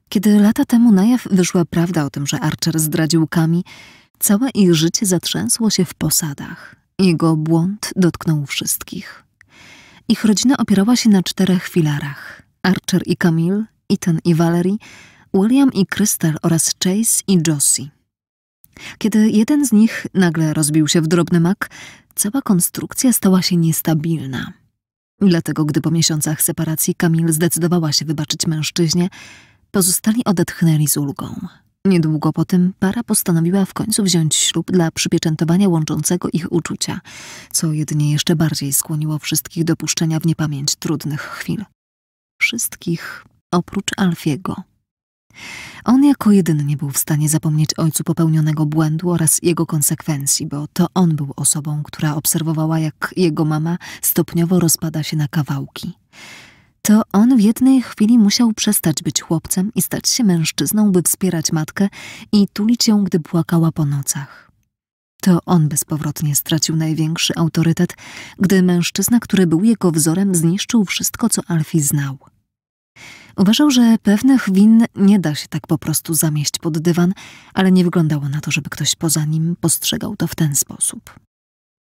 Kiedy lata temu na jaw wyszła prawda o tym, że Archer zdradził Kami, całe ich życie zatrzęsło się w posadach. Jego błąd dotknął wszystkich. Ich rodzina opierała się na czterech filarach. Archer i Camille, Ethan i Valerie, William i Crystal oraz Chase i Josie. Kiedy jeden z nich nagle rozbił się w drobny mak, cała konstrukcja stała się niestabilna. Dlatego, gdy po miesiącach separacji Camille zdecydowała się wybaczyć mężczyźnie, pozostali odetchnęli z ulgą. Niedługo po tym para postanowiła w końcu wziąć ślub dla przypieczętowania łączącego ich uczucia, co jedynie jeszcze bardziej skłoniło wszystkich do puszczenia w niepamięć trudnych chwil. Wszystkich oprócz Alfiego. On jako jedyny nie był w stanie zapomnieć ojcu popełnionego błędu oraz jego konsekwencji, bo to on był osobą, która obserwowała, jak jego mama stopniowo rozpada się na kawałki to on w jednej chwili musiał przestać być chłopcem i stać się mężczyzną, by wspierać matkę i tulić ją, gdy płakała po nocach. To on bezpowrotnie stracił największy autorytet, gdy mężczyzna, który był jego wzorem, zniszczył wszystko, co Alfie znał. Uważał, że pewnych win nie da się tak po prostu zamieść pod dywan, ale nie wyglądało na to, żeby ktoś poza nim postrzegał to w ten sposób.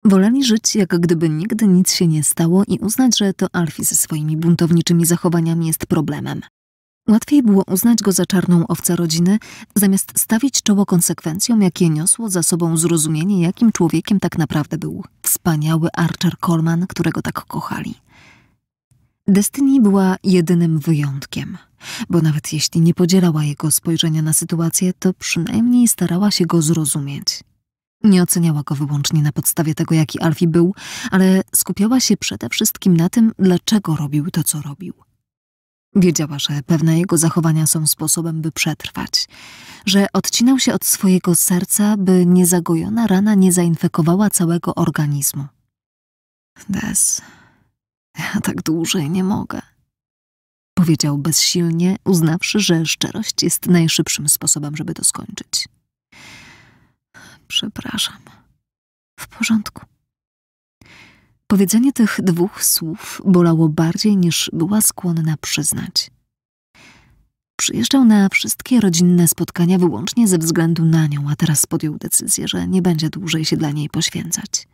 Woleli żyć, jak gdyby nigdy nic się nie stało i uznać, że to Alfie ze swoimi buntowniczymi zachowaniami jest problemem. Łatwiej było uznać go za czarną owcę rodziny, zamiast stawić czoło konsekwencjom, jakie niosło za sobą zrozumienie, jakim człowiekiem tak naprawdę był wspaniały Archer Coleman, którego tak kochali. Destiny była jedynym wyjątkiem, bo nawet jeśli nie podzielała jego spojrzenia na sytuację, to przynajmniej starała się go zrozumieć. Nie oceniała go wyłącznie na podstawie tego, jaki Alfie był, ale skupiała się przede wszystkim na tym, dlaczego robił to, co robił. Wiedziała, że pewne jego zachowania są sposobem, by przetrwać, że odcinał się od swojego serca, by niezagojona rana nie zainfekowała całego organizmu. Des, ja tak dłużej nie mogę, powiedział bezsilnie, uznawszy, że szczerość jest najszybszym sposobem, żeby to skończyć. Przepraszam. W porządku. Powiedzenie tych dwóch słów bolało bardziej niż była skłonna przyznać. Przyjeżdżał na wszystkie rodzinne spotkania wyłącznie ze względu na nią, a teraz podjął decyzję, że nie będzie dłużej się dla niej poświęcać.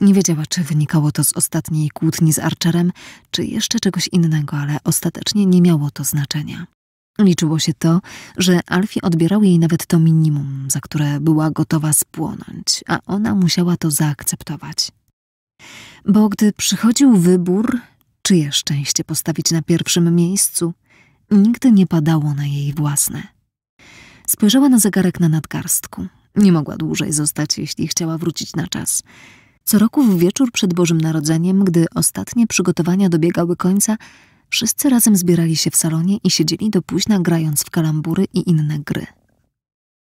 Nie wiedziała, czy wynikało to z ostatniej kłótni z Archerem, czy jeszcze czegoś innego, ale ostatecznie nie miało to znaczenia. Liczyło się to, że Alfie odbierał jej nawet to minimum, za które była gotowa spłonąć, a ona musiała to zaakceptować. Bo gdy przychodził wybór, czyje szczęście postawić na pierwszym miejscu, nigdy nie padało na jej własne. Spojrzała na zegarek na nadgarstku. Nie mogła dłużej zostać, jeśli chciała wrócić na czas. Co roku w wieczór przed Bożym Narodzeniem, gdy ostatnie przygotowania dobiegały końca, Wszyscy razem zbierali się w salonie i siedzieli do późna grając w kalambury i inne gry.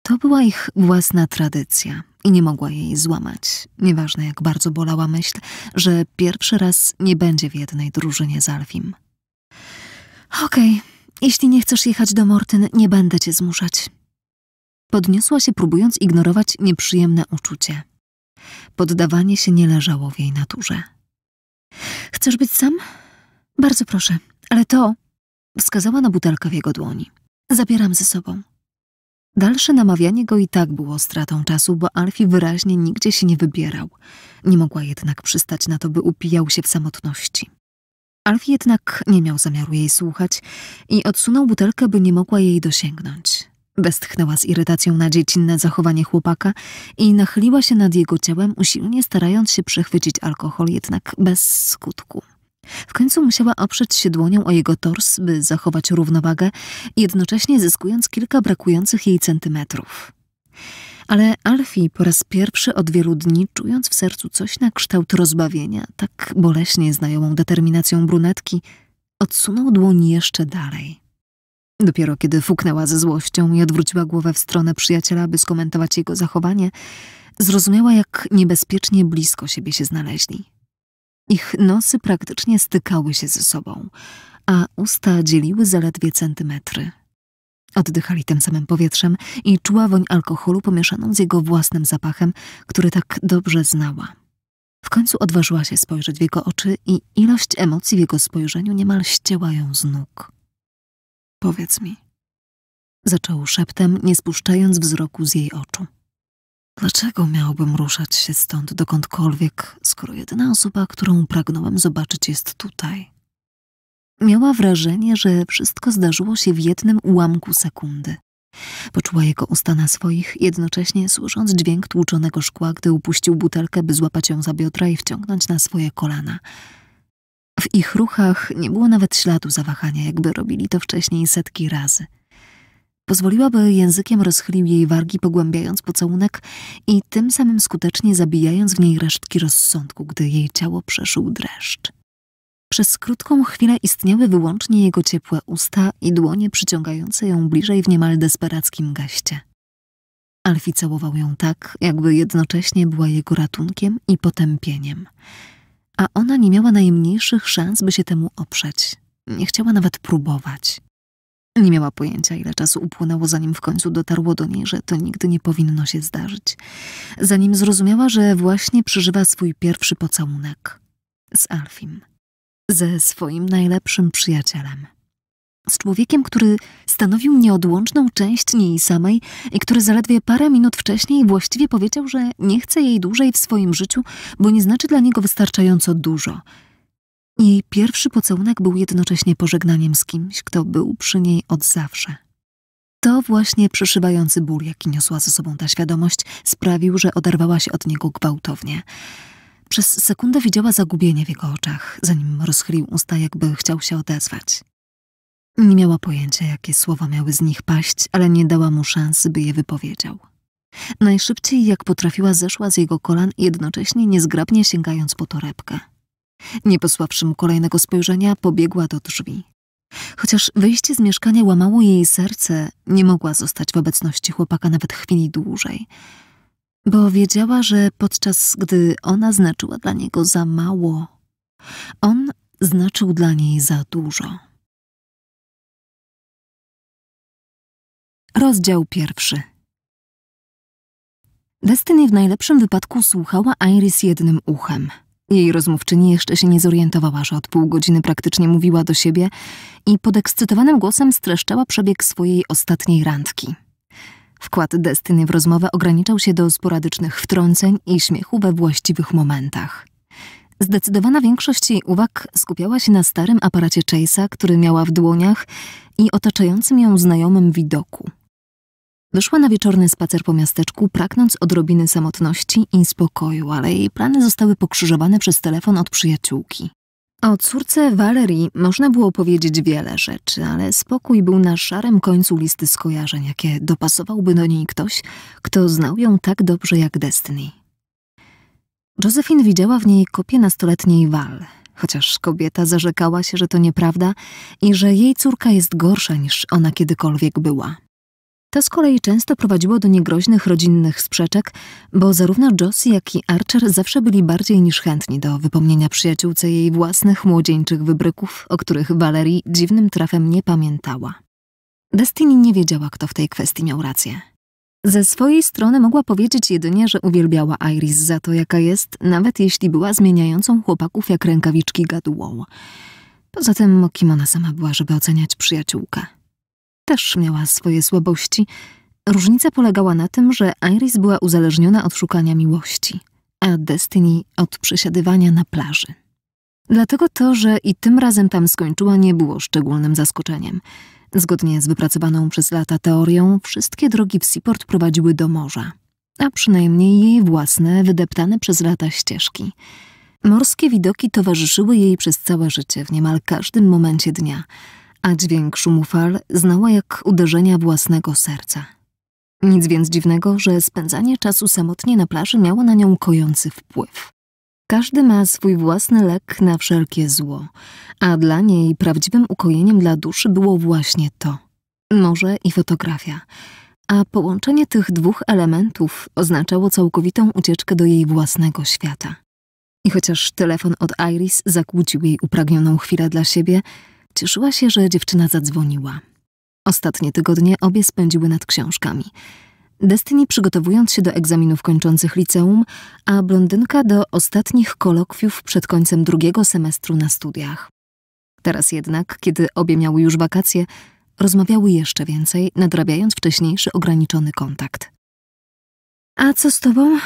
To była ich własna tradycja i nie mogła jej złamać, nieważne jak bardzo bolała myśl, że pierwszy raz nie będzie w jednej drużynie z Alfim. Okej, okay, jeśli nie chcesz jechać do Mortyn, nie będę cię zmuszać. Podniosła się, próbując ignorować nieprzyjemne uczucie. Poddawanie się nie leżało w jej naturze. Chcesz być sam? Bardzo proszę, ale to... Wskazała na butelkę w jego dłoni. Zabieram ze sobą. Dalsze namawianie go i tak było stratą czasu, bo Alfie wyraźnie nigdzie się nie wybierał. Nie mogła jednak przystać na to, by upijał się w samotności. Alfie jednak nie miał zamiaru jej słuchać i odsunął butelkę, by nie mogła jej dosięgnąć. Westchnęła z irytacją na dziecinne zachowanie chłopaka i nachyliła się nad jego ciałem, usilnie starając się przechwycić alkohol, jednak bez skutku. W końcu musiała oprzeć się dłonią o jego tors, by zachować równowagę, jednocześnie zyskując kilka brakujących jej centymetrów. Ale Alfie po raz pierwszy od wielu dni, czując w sercu coś na kształt rozbawienia, tak boleśnie znajomą determinacją brunetki, odsunął dłoń jeszcze dalej. Dopiero kiedy fuknęła ze złością i odwróciła głowę w stronę przyjaciela, by skomentować jego zachowanie, zrozumiała, jak niebezpiecznie blisko siebie się znaleźli. Ich nosy praktycznie stykały się ze sobą, a usta dzieliły zaledwie centymetry. Oddychali tym samym powietrzem i czuła woń alkoholu pomieszaną z jego własnym zapachem, który tak dobrze znała. W końcu odważyła się spojrzeć w jego oczy i ilość emocji w jego spojrzeniu niemal ścięła ją z nóg. Powiedz mi. Zaczął szeptem, nie spuszczając wzroku z jej oczu. Dlaczego miałbym ruszać się stąd dokądkolwiek, skoro jedyna osoba, którą pragnąłem zobaczyć, jest tutaj. Miała wrażenie, że wszystko zdarzyło się w jednym ułamku sekundy. Poczuła jego usta na swoich, jednocześnie słysząc dźwięk tłuczonego szkła, gdy upuścił butelkę, by złapać ją za biodra i wciągnąć na swoje kolana. W ich ruchach nie było nawet śladu zawahania, jakby robili to wcześniej setki razy. Pozwoliła, by językiem rozchylił jej wargi, pogłębiając pocałunek i tym samym skutecznie zabijając w niej resztki rozsądku, gdy jej ciało przeszył dreszcz. Przez krótką chwilę istniały wyłącznie jego ciepłe usta i dłonie przyciągające ją bliżej w niemal desperackim gaście. Alfie całował ją tak, jakby jednocześnie była jego ratunkiem i potępieniem. A ona nie miała najmniejszych szans, by się temu oprzeć. Nie chciała nawet próbować. Nie miała pojęcia, ile czasu upłynęło, zanim w końcu dotarło do niej, że to nigdy nie powinno się zdarzyć. Zanim zrozumiała, że właśnie przeżywa swój pierwszy pocałunek z Alfim, ze swoim najlepszym przyjacielem. Z człowiekiem, który stanowił nieodłączną część niej samej i który zaledwie parę minut wcześniej właściwie powiedział, że nie chce jej dłużej w swoim życiu, bo nie znaczy dla niego wystarczająco dużo – jej pierwszy pocałunek był jednocześnie pożegnaniem z kimś, kto był przy niej od zawsze. To właśnie przeszywający ból, jaki niosła ze sobą ta świadomość, sprawił, że oderwała się od niego gwałtownie. Przez sekundę widziała zagubienie w jego oczach, zanim rozchylił usta, jakby chciał się odezwać. Nie miała pojęcia, jakie słowa miały z nich paść, ale nie dała mu szansy, by je wypowiedział. Najszybciej, jak potrafiła, zeszła z jego kolan, jednocześnie niezgrabnie sięgając po torebkę. Nie posławszy mu kolejnego spojrzenia, pobiegła do drzwi. Chociaż wyjście z mieszkania łamało jej serce, nie mogła zostać w obecności chłopaka nawet chwili dłużej, bo wiedziała, że podczas gdy ona znaczyła dla niego za mało, on znaczył dla niej za dużo. Rozdział pierwszy. Destiny w najlepszym wypadku słuchała Iris jednym uchem. Jej rozmówczyni jeszcze się nie zorientowała, że od pół godziny praktycznie mówiła do siebie i podekscytowanym głosem streszczała przebieg swojej ostatniej randki. Wkład destyny w rozmowę ograniczał się do sporadycznych wtrąceń i śmiechu we właściwych momentach. Zdecydowana większość jej uwag skupiała się na starym aparacie Chase'a, który miała w dłoniach i otaczającym ją znajomym widoku. Wyszła na wieczorny spacer po miasteczku, pragnąc odrobiny samotności i spokoju, ale jej plany zostały pokrzyżowane przez telefon od przyjaciółki. A o córce Valerii można było powiedzieć wiele rzeczy, ale spokój był na szarym końcu listy skojarzeń, jakie dopasowałby do niej ktoś, kto znał ją tak dobrze jak Destiny. Josephine widziała w niej kopię nastoletniej Wal, chociaż kobieta zarzekała się, że to nieprawda i że jej córka jest gorsza niż ona kiedykolwiek była. To z kolei często prowadziło do niegroźnych rodzinnych sprzeczek, bo zarówno Josie, jak i Archer zawsze byli bardziej niż chętni do wypomnienia przyjaciółce jej własnych młodzieńczych wybryków, o których Valerie dziwnym trafem nie pamiętała. Destiny nie wiedziała, kto w tej kwestii miał rację. Ze swojej strony mogła powiedzieć jedynie, że uwielbiała Iris za to, jaka jest, nawet jeśli była zmieniającą chłopaków jak rękawiczki gadułą. Poza tym kim ona sama była, żeby oceniać przyjaciółkę też miała swoje słabości. Różnica polegała na tym, że Iris była uzależniona od szukania miłości, a Destiny od przesiadywania na plaży. Dlatego to, że i tym razem tam skończyła, nie było szczególnym zaskoczeniem. Zgodnie z wypracowaną przez lata teorią, wszystkie drogi w Seaport prowadziły do morza, a przynajmniej jej własne, wydeptane przez lata ścieżki. Morskie widoki towarzyszyły jej przez całe życie, w niemal każdym momencie dnia – a dźwięk szumu fal znała jak uderzenia własnego serca. Nic więc dziwnego, że spędzanie czasu samotnie na plaży miało na nią kojący wpływ. Każdy ma swój własny lek na wszelkie zło, a dla niej prawdziwym ukojeniem dla duszy było właśnie to morze i fotografia. A połączenie tych dwóch elementów oznaczało całkowitą ucieczkę do jej własnego świata. I chociaż telefon od Iris zakłócił jej upragnioną chwilę dla siebie, Cieszyła się, że dziewczyna zadzwoniła. Ostatnie tygodnie obie spędziły nad książkami. Destiny przygotowując się do egzaminów kończących liceum, a blondynka do ostatnich kolokwiów przed końcem drugiego semestru na studiach. Teraz jednak, kiedy obie miały już wakacje, rozmawiały jeszcze więcej, nadrabiając wcześniejszy ograniczony kontakt. A co z tobą?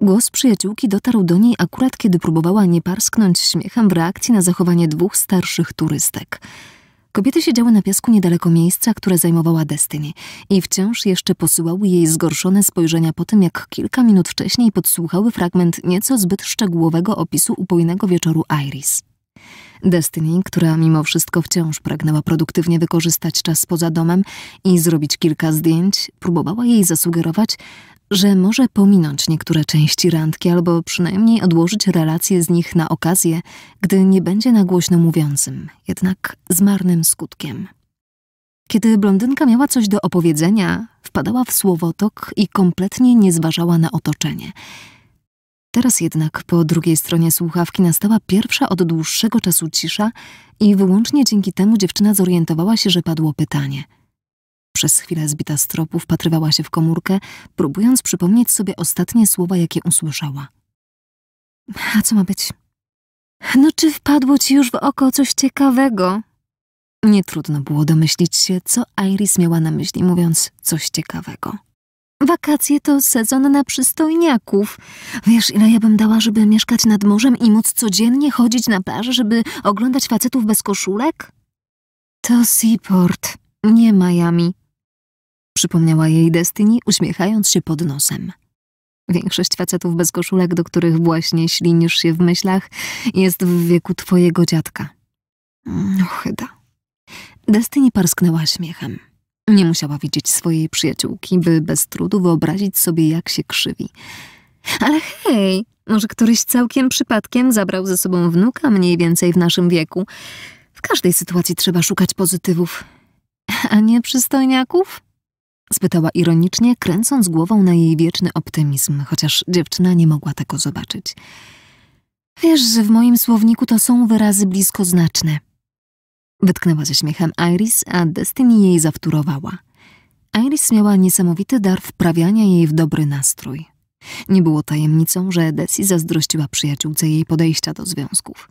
Głos przyjaciółki dotarł do niej akurat, kiedy próbowała nie parsknąć śmiechem w reakcji na zachowanie dwóch starszych turystek. Kobiety siedziały na piasku niedaleko miejsca, które zajmowała Destiny i wciąż jeszcze posyłały jej zgorszone spojrzenia po tym, jak kilka minut wcześniej podsłuchały fragment nieco zbyt szczegółowego opisu upojnego wieczoru Iris. Destiny, która mimo wszystko wciąż pragnęła produktywnie wykorzystać czas poza domem i zrobić kilka zdjęć, próbowała jej zasugerować, że może pominąć niektóre części randki albo przynajmniej odłożyć relacje z nich na okazję, gdy nie będzie na głośno mówiącym, jednak z marnym skutkiem. Kiedy blondynka miała coś do opowiedzenia, wpadała w słowotok i kompletnie nie zważała na otoczenie. Teraz jednak po drugiej stronie słuchawki nastała pierwsza od dłuższego czasu cisza i wyłącznie dzięki temu dziewczyna zorientowała się, że padło pytanie – przez chwilę zbita z tropu, wpatrywała się w komórkę, próbując przypomnieć sobie ostatnie słowa, jakie usłyszała. A co ma być? No czy wpadło ci już w oko coś ciekawego? Nie trudno było domyślić się, co Iris miała na myśli, mówiąc coś ciekawego. Wakacje to sezon na przystojniaków. Wiesz, ile ja bym dała, żeby mieszkać nad morzem i móc codziennie chodzić na plażę, żeby oglądać facetów bez koszulek? To Seaport, nie Miami przypomniała jej Destiny, uśmiechając się pod nosem. Większość facetów bez koszulek, do których właśnie ślinisz się w myślach, jest w wieku twojego dziadka. No chyba. Destiny parsknęła śmiechem. Nie musiała widzieć swojej przyjaciółki, by bez trudu wyobrazić sobie, jak się krzywi. Ale hej, może któryś całkiem przypadkiem zabrał ze sobą wnuka mniej więcej w naszym wieku. W każdej sytuacji trzeba szukać pozytywów. A nie przystojniaków? spytała ironicznie, kręcąc głową na jej wieczny optymizm, chociaż dziewczyna nie mogła tego zobaczyć. Wiesz, że w moim słowniku to są wyrazy bliskoznaczne. Wytknęła ze śmiechem Iris, a Destiny jej zawtórowała. Iris miała niesamowity dar wprawiania jej w dobry nastrój. Nie było tajemnicą, że Desi zazdrościła przyjaciółce jej podejścia do związków.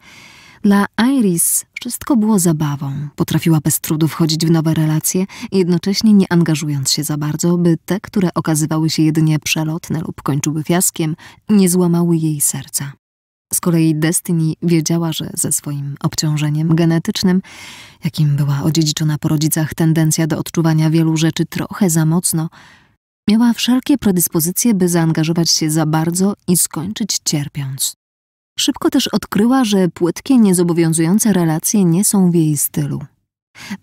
Dla Iris wszystko było zabawą. Potrafiła bez trudu wchodzić w nowe relacje, jednocześnie nie angażując się za bardzo, by te, które okazywały się jedynie przelotne lub kończyły fiaskiem, nie złamały jej serca. Z kolei Destiny wiedziała, że ze swoim obciążeniem genetycznym, jakim była odziedziczona po rodzicach tendencja do odczuwania wielu rzeczy trochę za mocno, miała wszelkie predyspozycje, by zaangażować się za bardzo i skończyć cierpiąc. Szybko też odkryła, że płytkie, niezobowiązujące relacje nie są w jej stylu.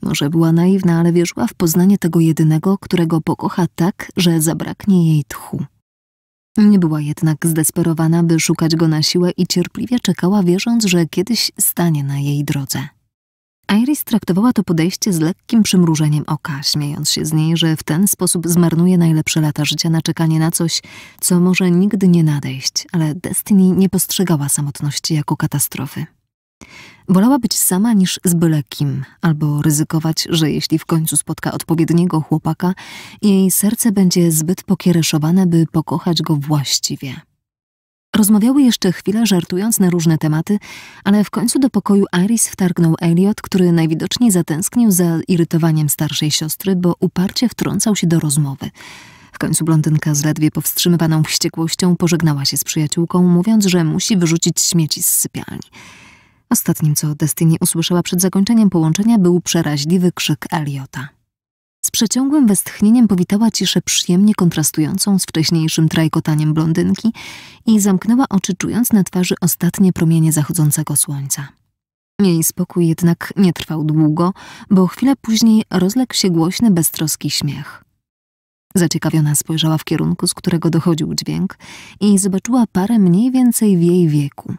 Może była naiwna, ale wierzyła w poznanie tego jedynego, którego pokocha tak, że zabraknie jej tchu. Nie była jednak zdesperowana, by szukać go na siłę i cierpliwie czekała, wierząc, że kiedyś stanie na jej drodze. Iris traktowała to podejście z lekkim przymrużeniem oka, śmiejąc się z niej, że w ten sposób zmarnuje najlepsze lata życia na czekanie na coś, co może nigdy nie nadejść, ale Destiny nie postrzegała samotności jako katastrofy. Wolała być sama niż z byle kim, albo ryzykować, że jeśli w końcu spotka odpowiedniego chłopaka, jej serce będzie zbyt pokiereszowane, by pokochać go właściwie. Rozmawiały jeszcze chwilę, żartując na różne tematy, ale w końcu do pokoju Iris wtargnął Elliot, który najwidoczniej zatęsknił za irytowaniem starszej siostry, bo uparcie wtrącał się do rozmowy. W końcu blondynka z ledwie powstrzymywaną wściekłością pożegnała się z przyjaciółką, mówiąc, że musi wyrzucić śmieci z sypialni. Ostatnim, co Destiny usłyszała przed zakończeniem połączenia, był przeraźliwy krzyk Eliota przeciągłym westchnieniem powitała ciszę przyjemnie kontrastującą z wcześniejszym trajkotaniem blondynki i zamknęła oczy, czując na twarzy ostatnie promienie zachodzącego słońca. Jej spokój jednak nie trwał długo, bo chwilę później rozległ się głośny, beztroski śmiech. Zaciekawiona spojrzała w kierunku, z którego dochodził dźwięk i zobaczyła parę mniej więcej w jej wieku.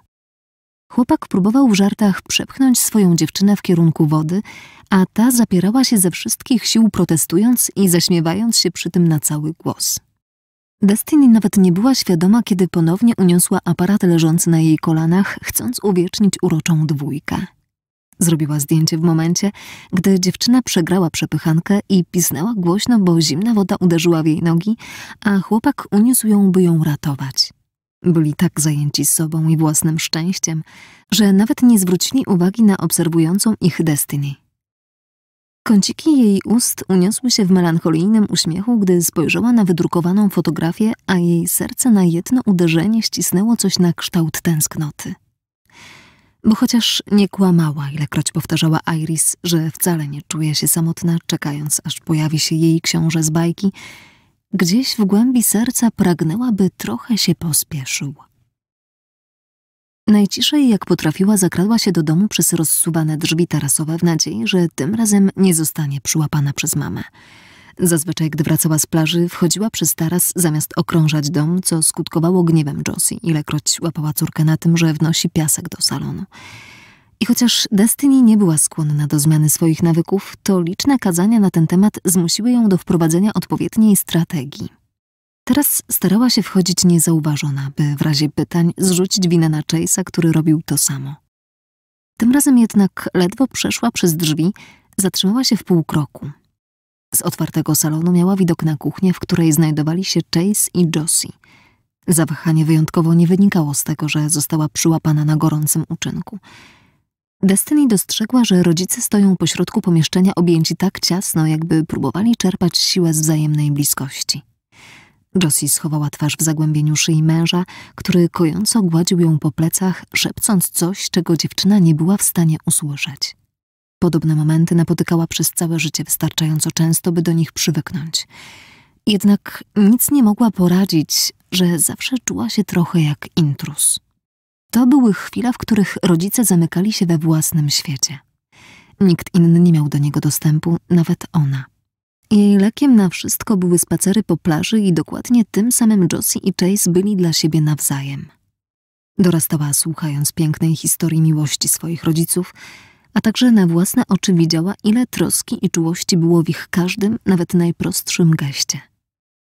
Chłopak próbował w żartach przepchnąć swoją dziewczynę w kierunku wody, a ta zapierała się ze wszystkich sił protestując i zaśmiewając się przy tym na cały głos. Destiny nawet nie była świadoma, kiedy ponownie uniosła aparat leżący na jej kolanach, chcąc uwiecznić uroczą dwójkę. Zrobiła zdjęcie w momencie, gdy dziewczyna przegrała przepychankę i pisnęła głośno, bo zimna woda uderzyła w jej nogi, a chłopak uniósł ją, by ją ratować. Byli tak zajęci sobą i własnym szczęściem, że nawet nie zwrócili uwagi na obserwującą ich Destiny. Kąciki jej ust uniosły się w melancholijnym uśmiechu, gdy spojrzała na wydrukowaną fotografię, a jej serce na jedno uderzenie ścisnęło coś na kształt tęsknoty. Bo chociaż nie kłamała, ilekroć powtarzała Iris, że wcale nie czuje się samotna, czekając aż pojawi się jej książę z bajki, Gdzieś w głębi serca pragnęła, by trochę się pospieszył. Najciszej jak potrafiła zakradła się do domu przez rozsuwane drzwi tarasowe w nadziei, że tym razem nie zostanie przyłapana przez mamę. Zazwyczaj, gdy wracała z plaży, wchodziła przez taras zamiast okrążać dom, co skutkowało gniewem Josie, ilekroć łapała córkę na tym, że wnosi piasek do salonu. I chociaż Destiny nie była skłonna do zmiany swoich nawyków, to liczne kazania na ten temat zmusiły ją do wprowadzenia odpowiedniej strategii. Teraz starała się wchodzić niezauważona, by w razie pytań zrzucić winę na Chase'a, który robił to samo. Tym razem jednak ledwo przeszła przez drzwi, zatrzymała się w pół kroku. Z otwartego salonu miała widok na kuchnię, w której znajdowali się Chase i Josie. Zawahanie wyjątkowo nie wynikało z tego, że została przyłapana na gorącym uczynku – Destiny dostrzegła, że rodzice stoją pośrodku pomieszczenia objęci tak ciasno, jakby próbowali czerpać siłę z wzajemnej bliskości. Josie schowała twarz w zagłębieniu szyi męża, który kojąco gładził ją po plecach, szepcąc coś, czego dziewczyna nie była w stanie usłyszeć. Podobne momenty napotykała przez całe życie wystarczająco często, by do nich przywyknąć. Jednak nic nie mogła poradzić, że zawsze czuła się trochę jak intrus. To były chwile, w których rodzice zamykali się we własnym świecie. Nikt inny nie miał do niego dostępu, nawet ona. Jej lekiem na wszystko były spacery po plaży i dokładnie tym samym Josie i Chase byli dla siebie nawzajem. Dorastała słuchając pięknej historii miłości swoich rodziców, a także na własne oczy widziała, ile troski i czułości było w ich każdym, nawet najprostszym geście.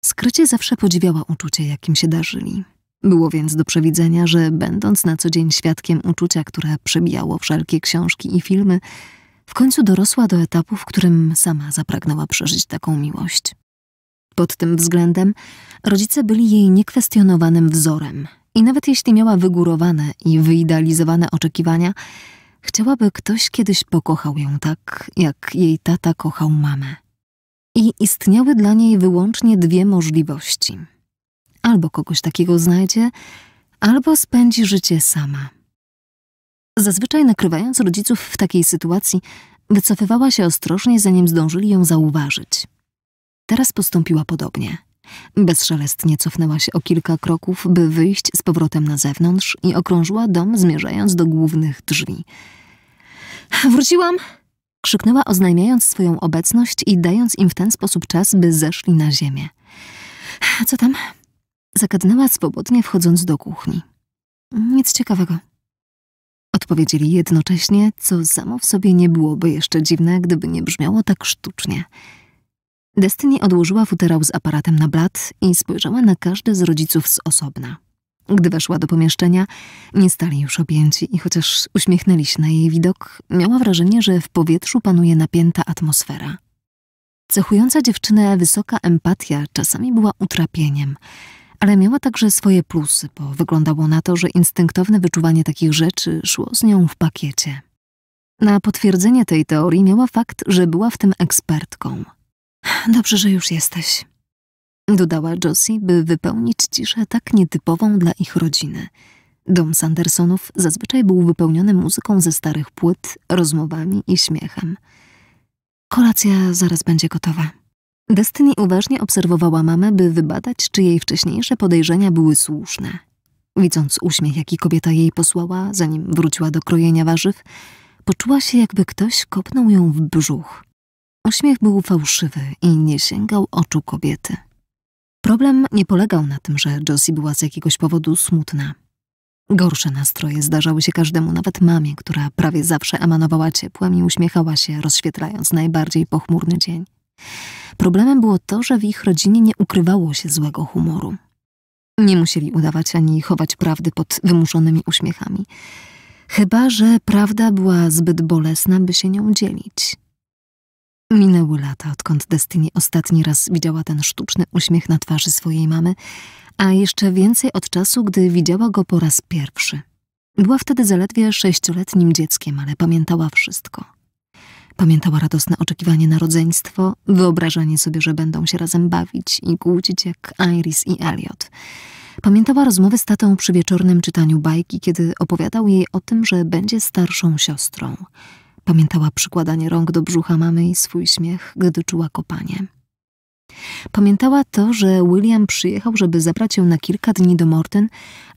Skrycie zawsze podziwiała uczucie, jakim się darzyli, było więc do przewidzenia, że będąc na co dzień świadkiem uczucia, które przebijało wszelkie książki i filmy, w końcu dorosła do etapu, w którym sama zapragnęła przeżyć taką miłość. Pod tym względem rodzice byli jej niekwestionowanym wzorem i nawet jeśli miała wygórowane i wyidealizowane oczekiwania, chciałaby ktoś kiedyś pokochał ją tak, jak jej tata kochał mamę. I istniały dla niej wyłącznie dwie możliwości – albo kogoś takiego znajdzie, albo spędzi życie sama. Zazwyczaj nakrywając rodziców w takiej sytuacji, wycofywała się ostrożnie, zanim zdążyli ją zauważyć. Teraz postąpiła podobnie. Bezszelestnie cofnęła się o kilka kroków, by wyjść z powrotem na zewnątrz i okrążyła dom, zmierzając do głównych drzwi. Wróciłam! krzyknęła, oznajmiając swoją obecność i dając im w ten sposób czas, by zeszli na ziemię. Co tam? Zakadnęła swobodnie, wchodząc do kuchni. Nic ciekawego. Odpowiedzieli jednocześnie, co samo w sobie nie byłoby jeszcze dziwne, gdyby nie brzmiało tak sztucznie. Destiny odłożyła futerał z aparatem na blat i spojrzała na każdy z rodziców z osobna. Gdy weszła do pomieszczenia, nie stali już objęci i chociaż uśmiechnęli się na jej widok, miała wrażenie, że w powietrzu panuje napięta atmosfera. Cechująca dziewczynę wysoka empatia czasami była utrapieniem – ale miała także swoje plusy, bo wyglądało na to, że instynktowne wyczuwanie takich rzeczy szło z nią w pakiecie. Na potwierdzenie tej teorii miała fakt, że była w tym ekspertką. Dobrze, że już jesteś, dodała Josie, by wypełnić ciszę tak nietypową dla ich rodziny. Dom Sandersonów zazwyczaj był wypełniony muzyką ze starych płyt, rozmowami i śmiechem. Kolacja zaraz będzie gotowa. Destiny uważnie obserwowała mamę, by wybadać, czy jej wcześniejsze podejrzenia były słuszne. Widząc uśmiech, jaki kobieta jej posłała, zanim wróciła do krojenia warzyw, poczuła się, jakby ktoś kopnął ją w brzuch. Uśmiech był fałszywy i nie sięgał oczu kobiety. Problem nie polegał na tym, że Josie była z jakiegoś powodu smutna. Gorsze nastroje zdarzały się każdemu, nawet mamie, która prawie zawsze emanowała ciepłem i uśmiechała się, rozświetlając najbardziej pochmurny dzień. Problemem było to, że w ich rodzinie nie ukrywało się złego humoru. Nie musieli udawać ani chować prawdy pod wymuszonymi uśmiechami. Chyba, że prawda była zbyt bolesna, by się nią dzielić. Minęły lata, odkąd Destiny ostatni raz widziała ten sztuczny uśmiech na twarzy swojej mamy, a jeszcze więcej od czasu, gdy widziała go po raz pierwszy. Była wtedy zaledwie sześcioletnim dzieckiem, ale pamiętała wszystko. Pamiętała radosne oczekiwanie na rodzeństwo, wyobrażanie sobie, że będą się razem bawić i kłócić jak Iris i Elliot. Pamiętała rozmowę z tatą przy wieczornym czytaniu bajki, kiedy opowiadał jej o tym, że będzie starszą siostrą. Pamiętała przykładanie rąk do brzucha mamy i swój śmiech, gdy czuła kopanie. Pamiętała to, że William przyjechał, żeby zabrać ją na kilka dni do Morten,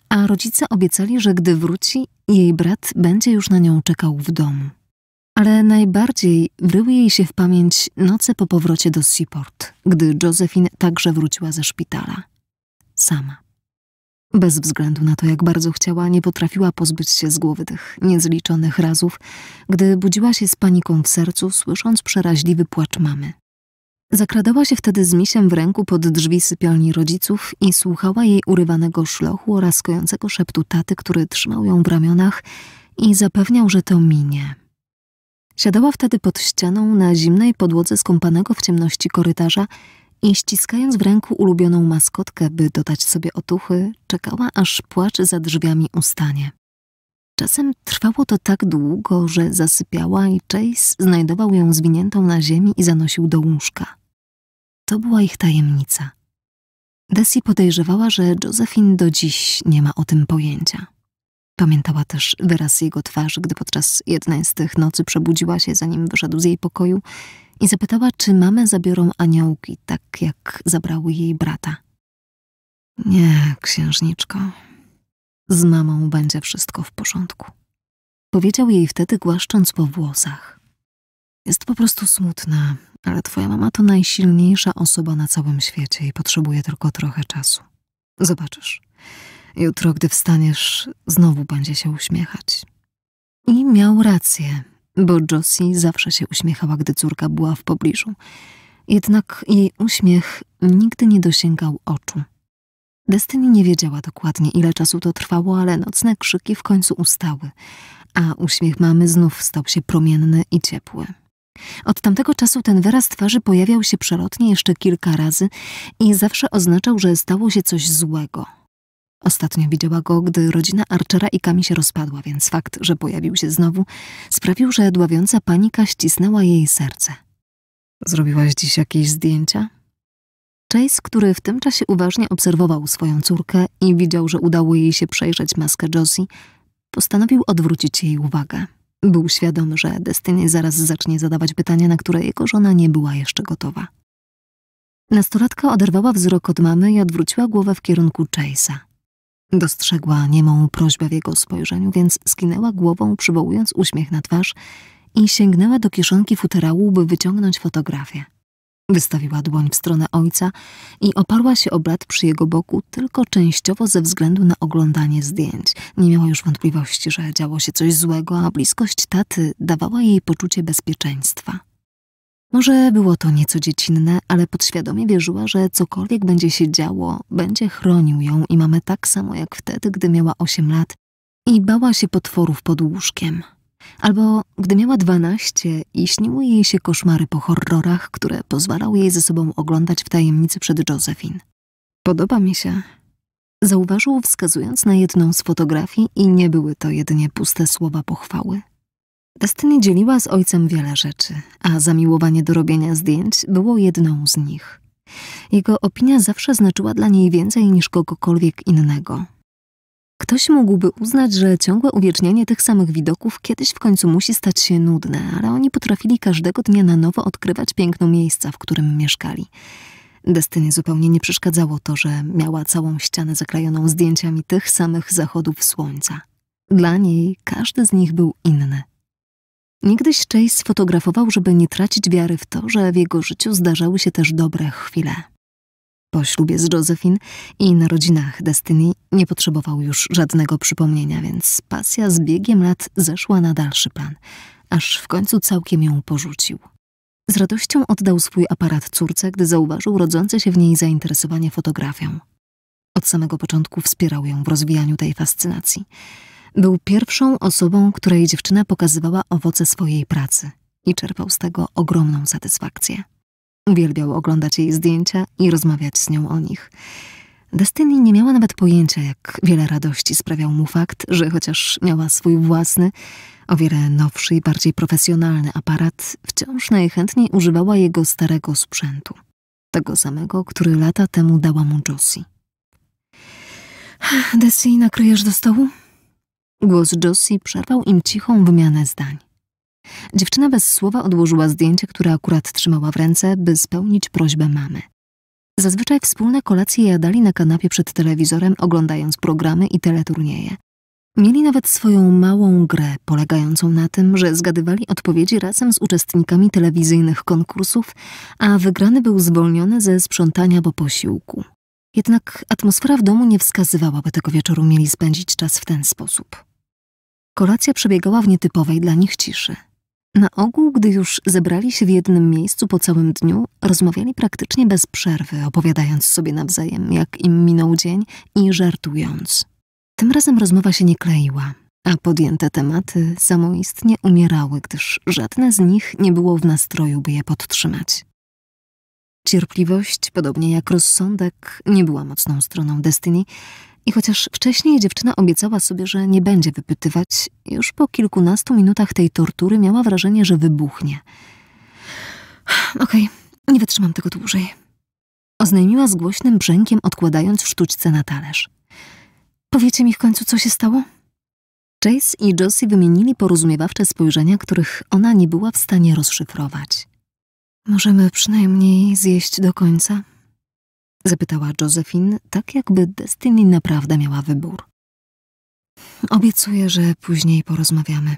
a rodzice obiecali, że gdy wróci, jej brat będzie już na nią czekał w domu ale najbardziej wryły jej się w pamięć noce po powrocie do Seaport, gdy Josephine także wróciła ze szpitala. Sama. Bez względu na to, jak bardzo chciała, nie potrafiła pozbyć się z głowy tych niezliczonych razów, gdy budziła się z paniką w sercu, słysząc przeraźliwy płacz mamy. Zakradała się wtedy z misiem w ręku pod drzwi sypialni rodziców i słuchała jej urywanego szlochu oraz kojącego szeptu taty, który trzymał ją w ramionach i zapewniał, że to minie. Siadała wtedy pod ścianą na zimnej podłodze skąpanego w ciemności korytarza i ściskając w ręku ulubioną maskotkę, by dodać sobie otuchy, czekała, aż płacz za drzwiami ustanie. Czasem trwało to tak długo, że zasypiała i Chase znajdował ją zwiniętą na ziemi i zanosił do łóżka. To była ich tajemnica. Desi podejrzewała, że Josephine do dziś nie ma o tym pojęcia. Pamiętała też wyraz jego twarzy, gdy podczas jednej z tych nocy przebudziła się, zanim wyszedł z jej pokoju i zapytała, czy mamę zabiorą aniołki, tak jak zabrały jej brata. Nie, księżniczko, z mamą będzie wszystko w porządku. Powiedział jej wtedy, głaszcząc po włosach. Jest po prostu smutna, ale twoja mama to najsilniejsza osoba na całym świecie i potrzebuje tylko trochę czasu. Zobaczysz. Jutro, gdy wstaniesz, znowu będzie się uśmiechać. I miał rację, bo Josie zawsze się uśmiechała, gdy córka była w pobliżu. Jednak jej uśmiech nigdy nie dosięgał oczu. Destiny nie wiedziała dokładnie, ile czasu to trwało, ale nocne krzyki w końcu ustały, a uśmiech mamy znów stał się promienny i ciepły. Od tamtego czasu ten wyraz twarzy pojawiał się przelotnie jeszcze kilka razy i zawsze oznaczał, że stało się coś złego – Ostatnio widziała go, gdy rodzina Archera i Kami się rozpadła, więc fakt, że pojawił się znowu, sprawił, że dławiąca panika ścisnęła jej serce. Zrobiłaś dziś jakieś zdjęcia? Chase, który w tym czasie uważnie obserwował swoją córkę i widział, że udało jej się przejrzeć maskę Josie, postanowił odwrócić jej uwagę. Był świadom, że Destiny zaraz zacznie zadawać pytania, na które jego żona nie była jeszcze gotowa. Nastolatka oderwała wzrok od mamy i odwróciła głowę w kierunku Chase'a. Dostrzegła niemą prośbę w jego spojrzeniu, więc skinęła głową, przywołując uśmiech na twarz i sięgnęła do kieszonki futerału, by wyciągnąć fotografię. Wystawiła dłoń w stronę ojca i oparła się o brat przy jego boku tylko częściowo ze względu na oglądanie zdjęć. Nie miała już wątpliwości, że działo się coś złego, a bliskość taty dawała jej poczucie bezpieczeństwa. Może było to nieco dziecinne, ale podświadomie wierzyła, że cokolwiek będzie się działo, będzie chronił ją i mamę tak samo jak wtedy, gdy miała 8 lat i bała się potworów pod łóżkiem. Albo gdy miała 12 i śniły jej się koszmary po horrorach, które pozwalał jej ze sobą oglądać w tajemnicy przed Josephine. Podoba mi się. Zauważył, wskazując na jedną z fotografii, i nie były to jedynie puste słowa pochwały. Destiny dzieliła z ojcem wiele rzeczy, a zamiłowanie do robienia zdjęć było jedną z nich. Jego opinia zawsze znaczyła dla niej więcej niż kogokolwiek innego. Ktoś mógłby uznać, że ciągłe uwiecznianie tych samych widoków kiedyś w końcu musi stać się nudne, ale oni potrafili każdego dnia na nowo odkrywać piękno miejsca, w którym mieszkali. Destynie zupełnie nie przeszkadzało to, że miała całą ścianę zaklejoną zdjęciami tych samych zachodów słońca. Dla niej każdy z nich był inny. Niegdyś Chase sfotografował, żeby nie tracić wiary w to, że w jego życiu zdarzały się też dobre chwile. Po ślubie z Josephine i narodzinach Destiny nie potrzebował już żadnego przypomnienia, więc pasja z biegiem lat zeszła na dalszy plan, aż w końcu całkiem ją porzucił. Z radością oddał swój aparat córce, gdy zauważył rodzące się w niej zainteresowanie fotografią. Od samego początku wspierał ją w rozwijaniu tej fascynacji – był pierwszą osobą, której dziewczyna pokazywała owoce swojej pracy i czerpał z tego ogromną satysfakcję. Uwielbiał oglądać jej zdjęcia i rozmawiać z nią o nich. Destiny nie miała nawet pojęcia, jak wiele radości sprawiał mu fakt, że chociaż miała swój własny, o wiele nowszy i bardziej profesjonalny aparat, wciąż najchętniej używała jego starego sprzętu. Tego samego, który lata temu dała mu Josie. Desi, nakryjesz do stołu? Głos Josie przerwał im cichą wymianę zdań. Dziewczyna bez słowa odłożyła zdjęcie, które akurat trzymała w ręce, by spełnić prośbę mamy. Zazwyczaj wspólne kolacje jadali na kanapie przed telewizorem, oglądając programy i teleturnieje. Mieli nawet swoją małą grę, polegającą na tym, że zgadywali odpowiedzi razem z uczestnikami telewizyjnych konkursów, a wygrany był zwolniony ze sprzątania po posiłku. Jednak atmosfera w domu nie wskazywała, by tego wieczoru mieli spędzić czas w ten sposób. Kolacja przebiegała w nietypowej dla nich ciszy. Na ogół, gdy już zebrali się w jednym miejscu po całym dniu, rozmawiali praktycznie bez przerwy, opowiadając sobie nawzajem, jak im minął dzień i żartując. Tym razem rozmowa się nie kleiła, a podjęte tematy samoistnie umierały, gdyż żadne z nich nie było w nastroju, by je podtrzymać. Cierpliwość, podobnie jak rozsądek, nie była mocną stroną Destiny, i chociaż wcześniej dziewczyna obiecała sobie, że nie będzie wypytywać, już po kilkunastu minutach tej tortury miała wrażenie, że wybuchnie. [SIGHS] Okej, okay, nie wytrzymam tego dłużej. Oznajmiła z głośnym brzękiem, odkładając sztućce na talerz. Powiecie mi w końcu, co się stało? Chase i Josie wymienili porozumiewawcze spojrzenia, których ona nie była w stanie rozszyfrować. Możemy przynajmniej zjeść do końca? Zapytała Josephine, tak jakby Destiny naprawdę miała wybór. Obiecuję, że później porozmawiamy.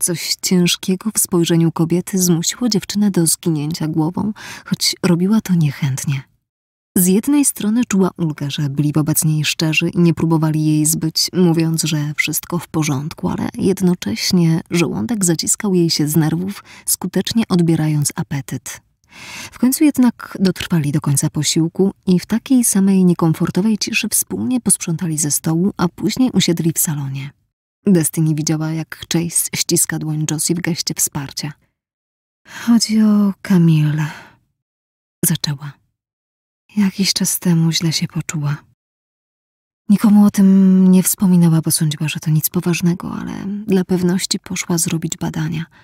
Coś ciężkiego w spojrzeniu kobiety zmusiło dziewczynę do zginięcia głową, choć robiła to niechętnie. Z jednej strony czuła ulgę, że byli wobec niej szczerzy i nie próbowali jej zbyć, mówiąc, że wszystko w porządku, ale jednocześnie żołądek zaciskał jej się z nerwów, skutecznie odbierając apetyt. W końcu jednak dotrwali do końca posiłku i w takiej samej niekomfortowej ciszy wspólnie posprzątali ze stołu, a później usiedli w salonie. Destiny widziała, jak Chase ściska dłoń Josie w geście wsparcia. Chodzi o Kamilę. Zaczęła. Jakiś czas temu źle się poczuła. Nikomu o tym nie wspominała, bo sądziła, że to nic poważnego, ale dla pewności poszła zrobić badania –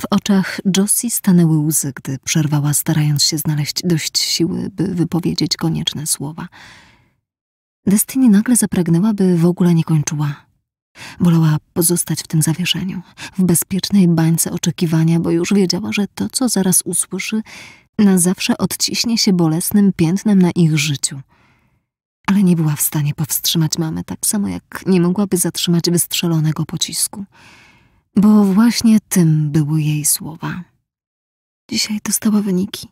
w oczach Josie stanęły łzy, gdy przerwała, starając się znaleźć dość siły, by wypowiedzieć konieczne słowa. Destiny nagle zapragnęła, by w ogóle nie kończyła. Wolała pozostać w tym zawieszeniu, w bezpiecznej bańce oczekiwania, bo już wiedziała, że to, co zaraz usłyszy, na zawsze odciśnie się bolesnym piętnem na ich życiu. Ale nie była w stanie powstrzymać mamy, tak samo jak nie mogłaby zatrzymać wystrzelonego pocisku bo właśnie tym były jej słowa. Dzisiaj dostała wyniki.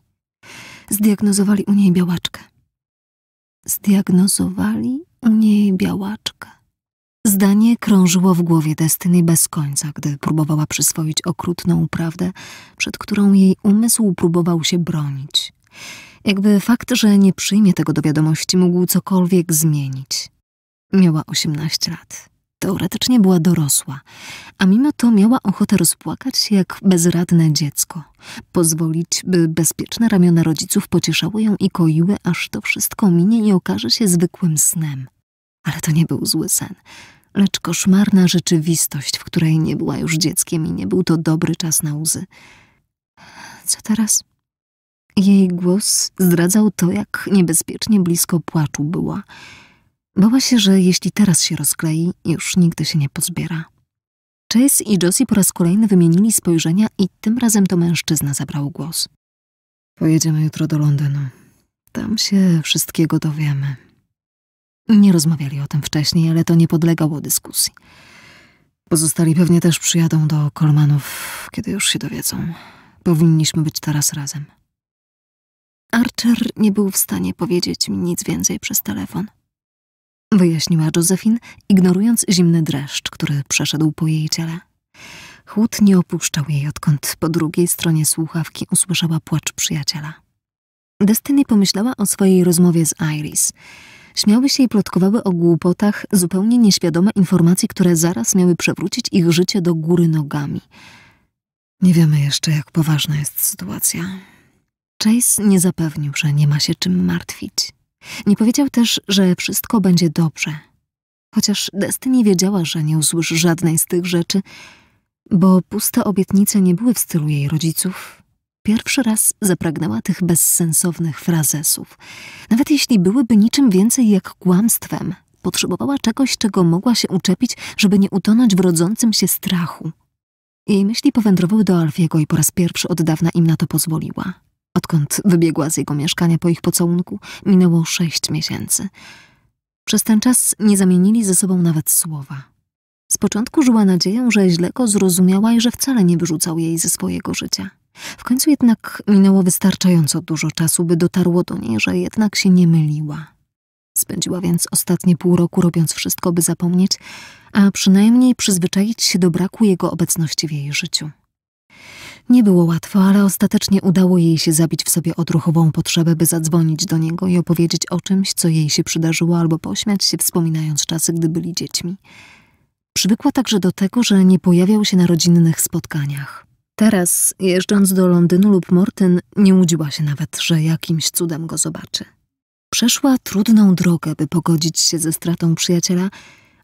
Zdiagnozowali u niej białaczkę. Zdiagnozowali u niej białaczkę. Zdanie krążyło w głowie Destyny bez końca, gdy próbowała przyswoić okrutną prawdę, przed którą jej umysł próbował się bronić. Jakby fakt, że nie przyjmie tego do wiadomości, mógł cokolwiek zmienić. Miała 18 lat teoretycznie była dorosła, a mimo to miała ochotę rozpłakać się jak bezradne dziecko. Pozwolić, by bezpieczne ramiona rodziców pocieszały ją i koiły, aż to wszystko minie i okaże się zwykłym snem. Ale to nie był zły sen, lecz koszmarna rzeczywistość, w której nie była już dzieckiem i nie był to dobry czas na łzy. Co teraz? Jej głos zdradzał to, jak niebezpiecznie blisko płaczu była – Bała się, że jeśli teraz się rozklei, już nigdy się nie pozbiera. Chase i Josie po raz kolejny wymienili spojrzenia i tym razem to mężczyzna zabrał głos. Pojedziemy jutro do Londynu. Tam się wszystkiego dowiemy. Nie rozmawiali o tym wcześniej, ale to nie podlegało dyskusji. Pozostali pewnie też przyjadą do Kolmanów, kiedy już się dowiedzą. Powinniśmy być teraz razem. Archer nie był w stanie powiedzieć mi nic więcej przez telefon wyjaśniła Josephine, ignorując zimny dreszcz, który przeszedł po jej ciele. Chłód nie opuszczał jej, odkąd po drugiej stronie słuchawki usłyszała płacz przyjaciela. Destiny pomyślała o swojej rozmowie z Iris. Śmiały się i plotkowały o głupotach, zupełnie nieświadome informacji, które zaraz miały przewrócić ich życie do góry nogami. Nie wiemy jeszcze, jak poważna jest sytuacja. Chase nie zapewnił, że nie ma się czym martwić. Nie powiedział też, że wszystko będzie dobrze. Chociaż Destiny wiedziała, że nie usłyszy żadnej z tych rzeczy, bo puste obietnice nie były w stylu jej rodziców. Pierwszy raz zapragnęła tych bezsensownych frazesów. Nawet jeśli byłyby niczym więcej jak kłamstwem, potrzebowała czegoś, czego mogła się uczepić, żeby nie utonąć w rodzącym się strachu. Jej myśli powędrowały do Alfiego i po raz pierwszy od dawna im na to pozwoliła. Odkąd wybiegła z jego mieszkania po ich pocałunku, minęło sześć miesięcy. Przez ten czas nie zamienili ze sobą nawet słowa. Z początku żyła nadzieją, że źle go zrozumiała i że wcale nie wyrzucał jej ze swojego życia. W końcu jednak minęło wystarczająco dużo czasu, by dotarło do niej, że jednak się nie myliła. Spędziła więc ostatnie pół roku robiąc wszystko, by zapomnieć, a przynajmniej przyzwyczaić się do braku jego obecności w jej życiu. Nie było łatwo, ale ostatecznie udało jej się zabić w sobie odruchową potrzebę, by zadzwonić do niego i opowiedzieć o czymś, co jej się przydarzyło, albo pośmiać się, wspominając czasy, gdy byli dziećmi. Przywykła także do tego, że nie pojawiał się na rodzinnych spotkaniach. Teraz, jeżdżąc do Londynu lub Morton, nie łudziła się nawet, że jakimś cudem go zobaczy. Przeszła trudną drogę, by pogodzić się ze stratą przyjaciela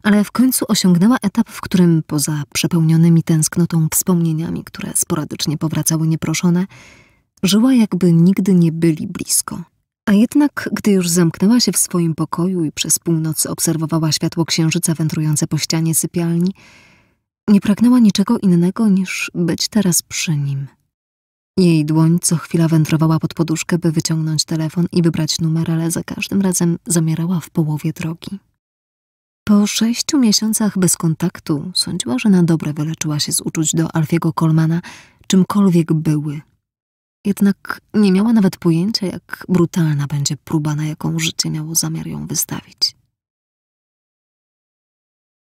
ale w końcu osiągnęła etap, w którym poza przepełnionymi tęsknotą wspomnieniami, które sporadycznie powracały nieproszone, żyła jakby nigdy nie byli blisko. A jednak, gdy już zamknęła się w swoim pokoju i przez północ obserwowała światło księżyca wędrujące po ścianie sypialni, nie pragnęła niczego innego niż być teraz przy nim. Jej dłoń co chwila wędrowała pod poduszkę, by wyciągnąć telefon i wybrać numer, ale za każdym razem zamierała w połowie drogi. Po sześciu miesiącach bez kontaktu sądziła, że na dobre wyleczyła się z uczuć do Alfiego Kolmana, czymkolwiek były. Jednak nie miała nawet pojęcia, jak brutalna będzie próba, na jaką życie miało zamiar ją wystawić.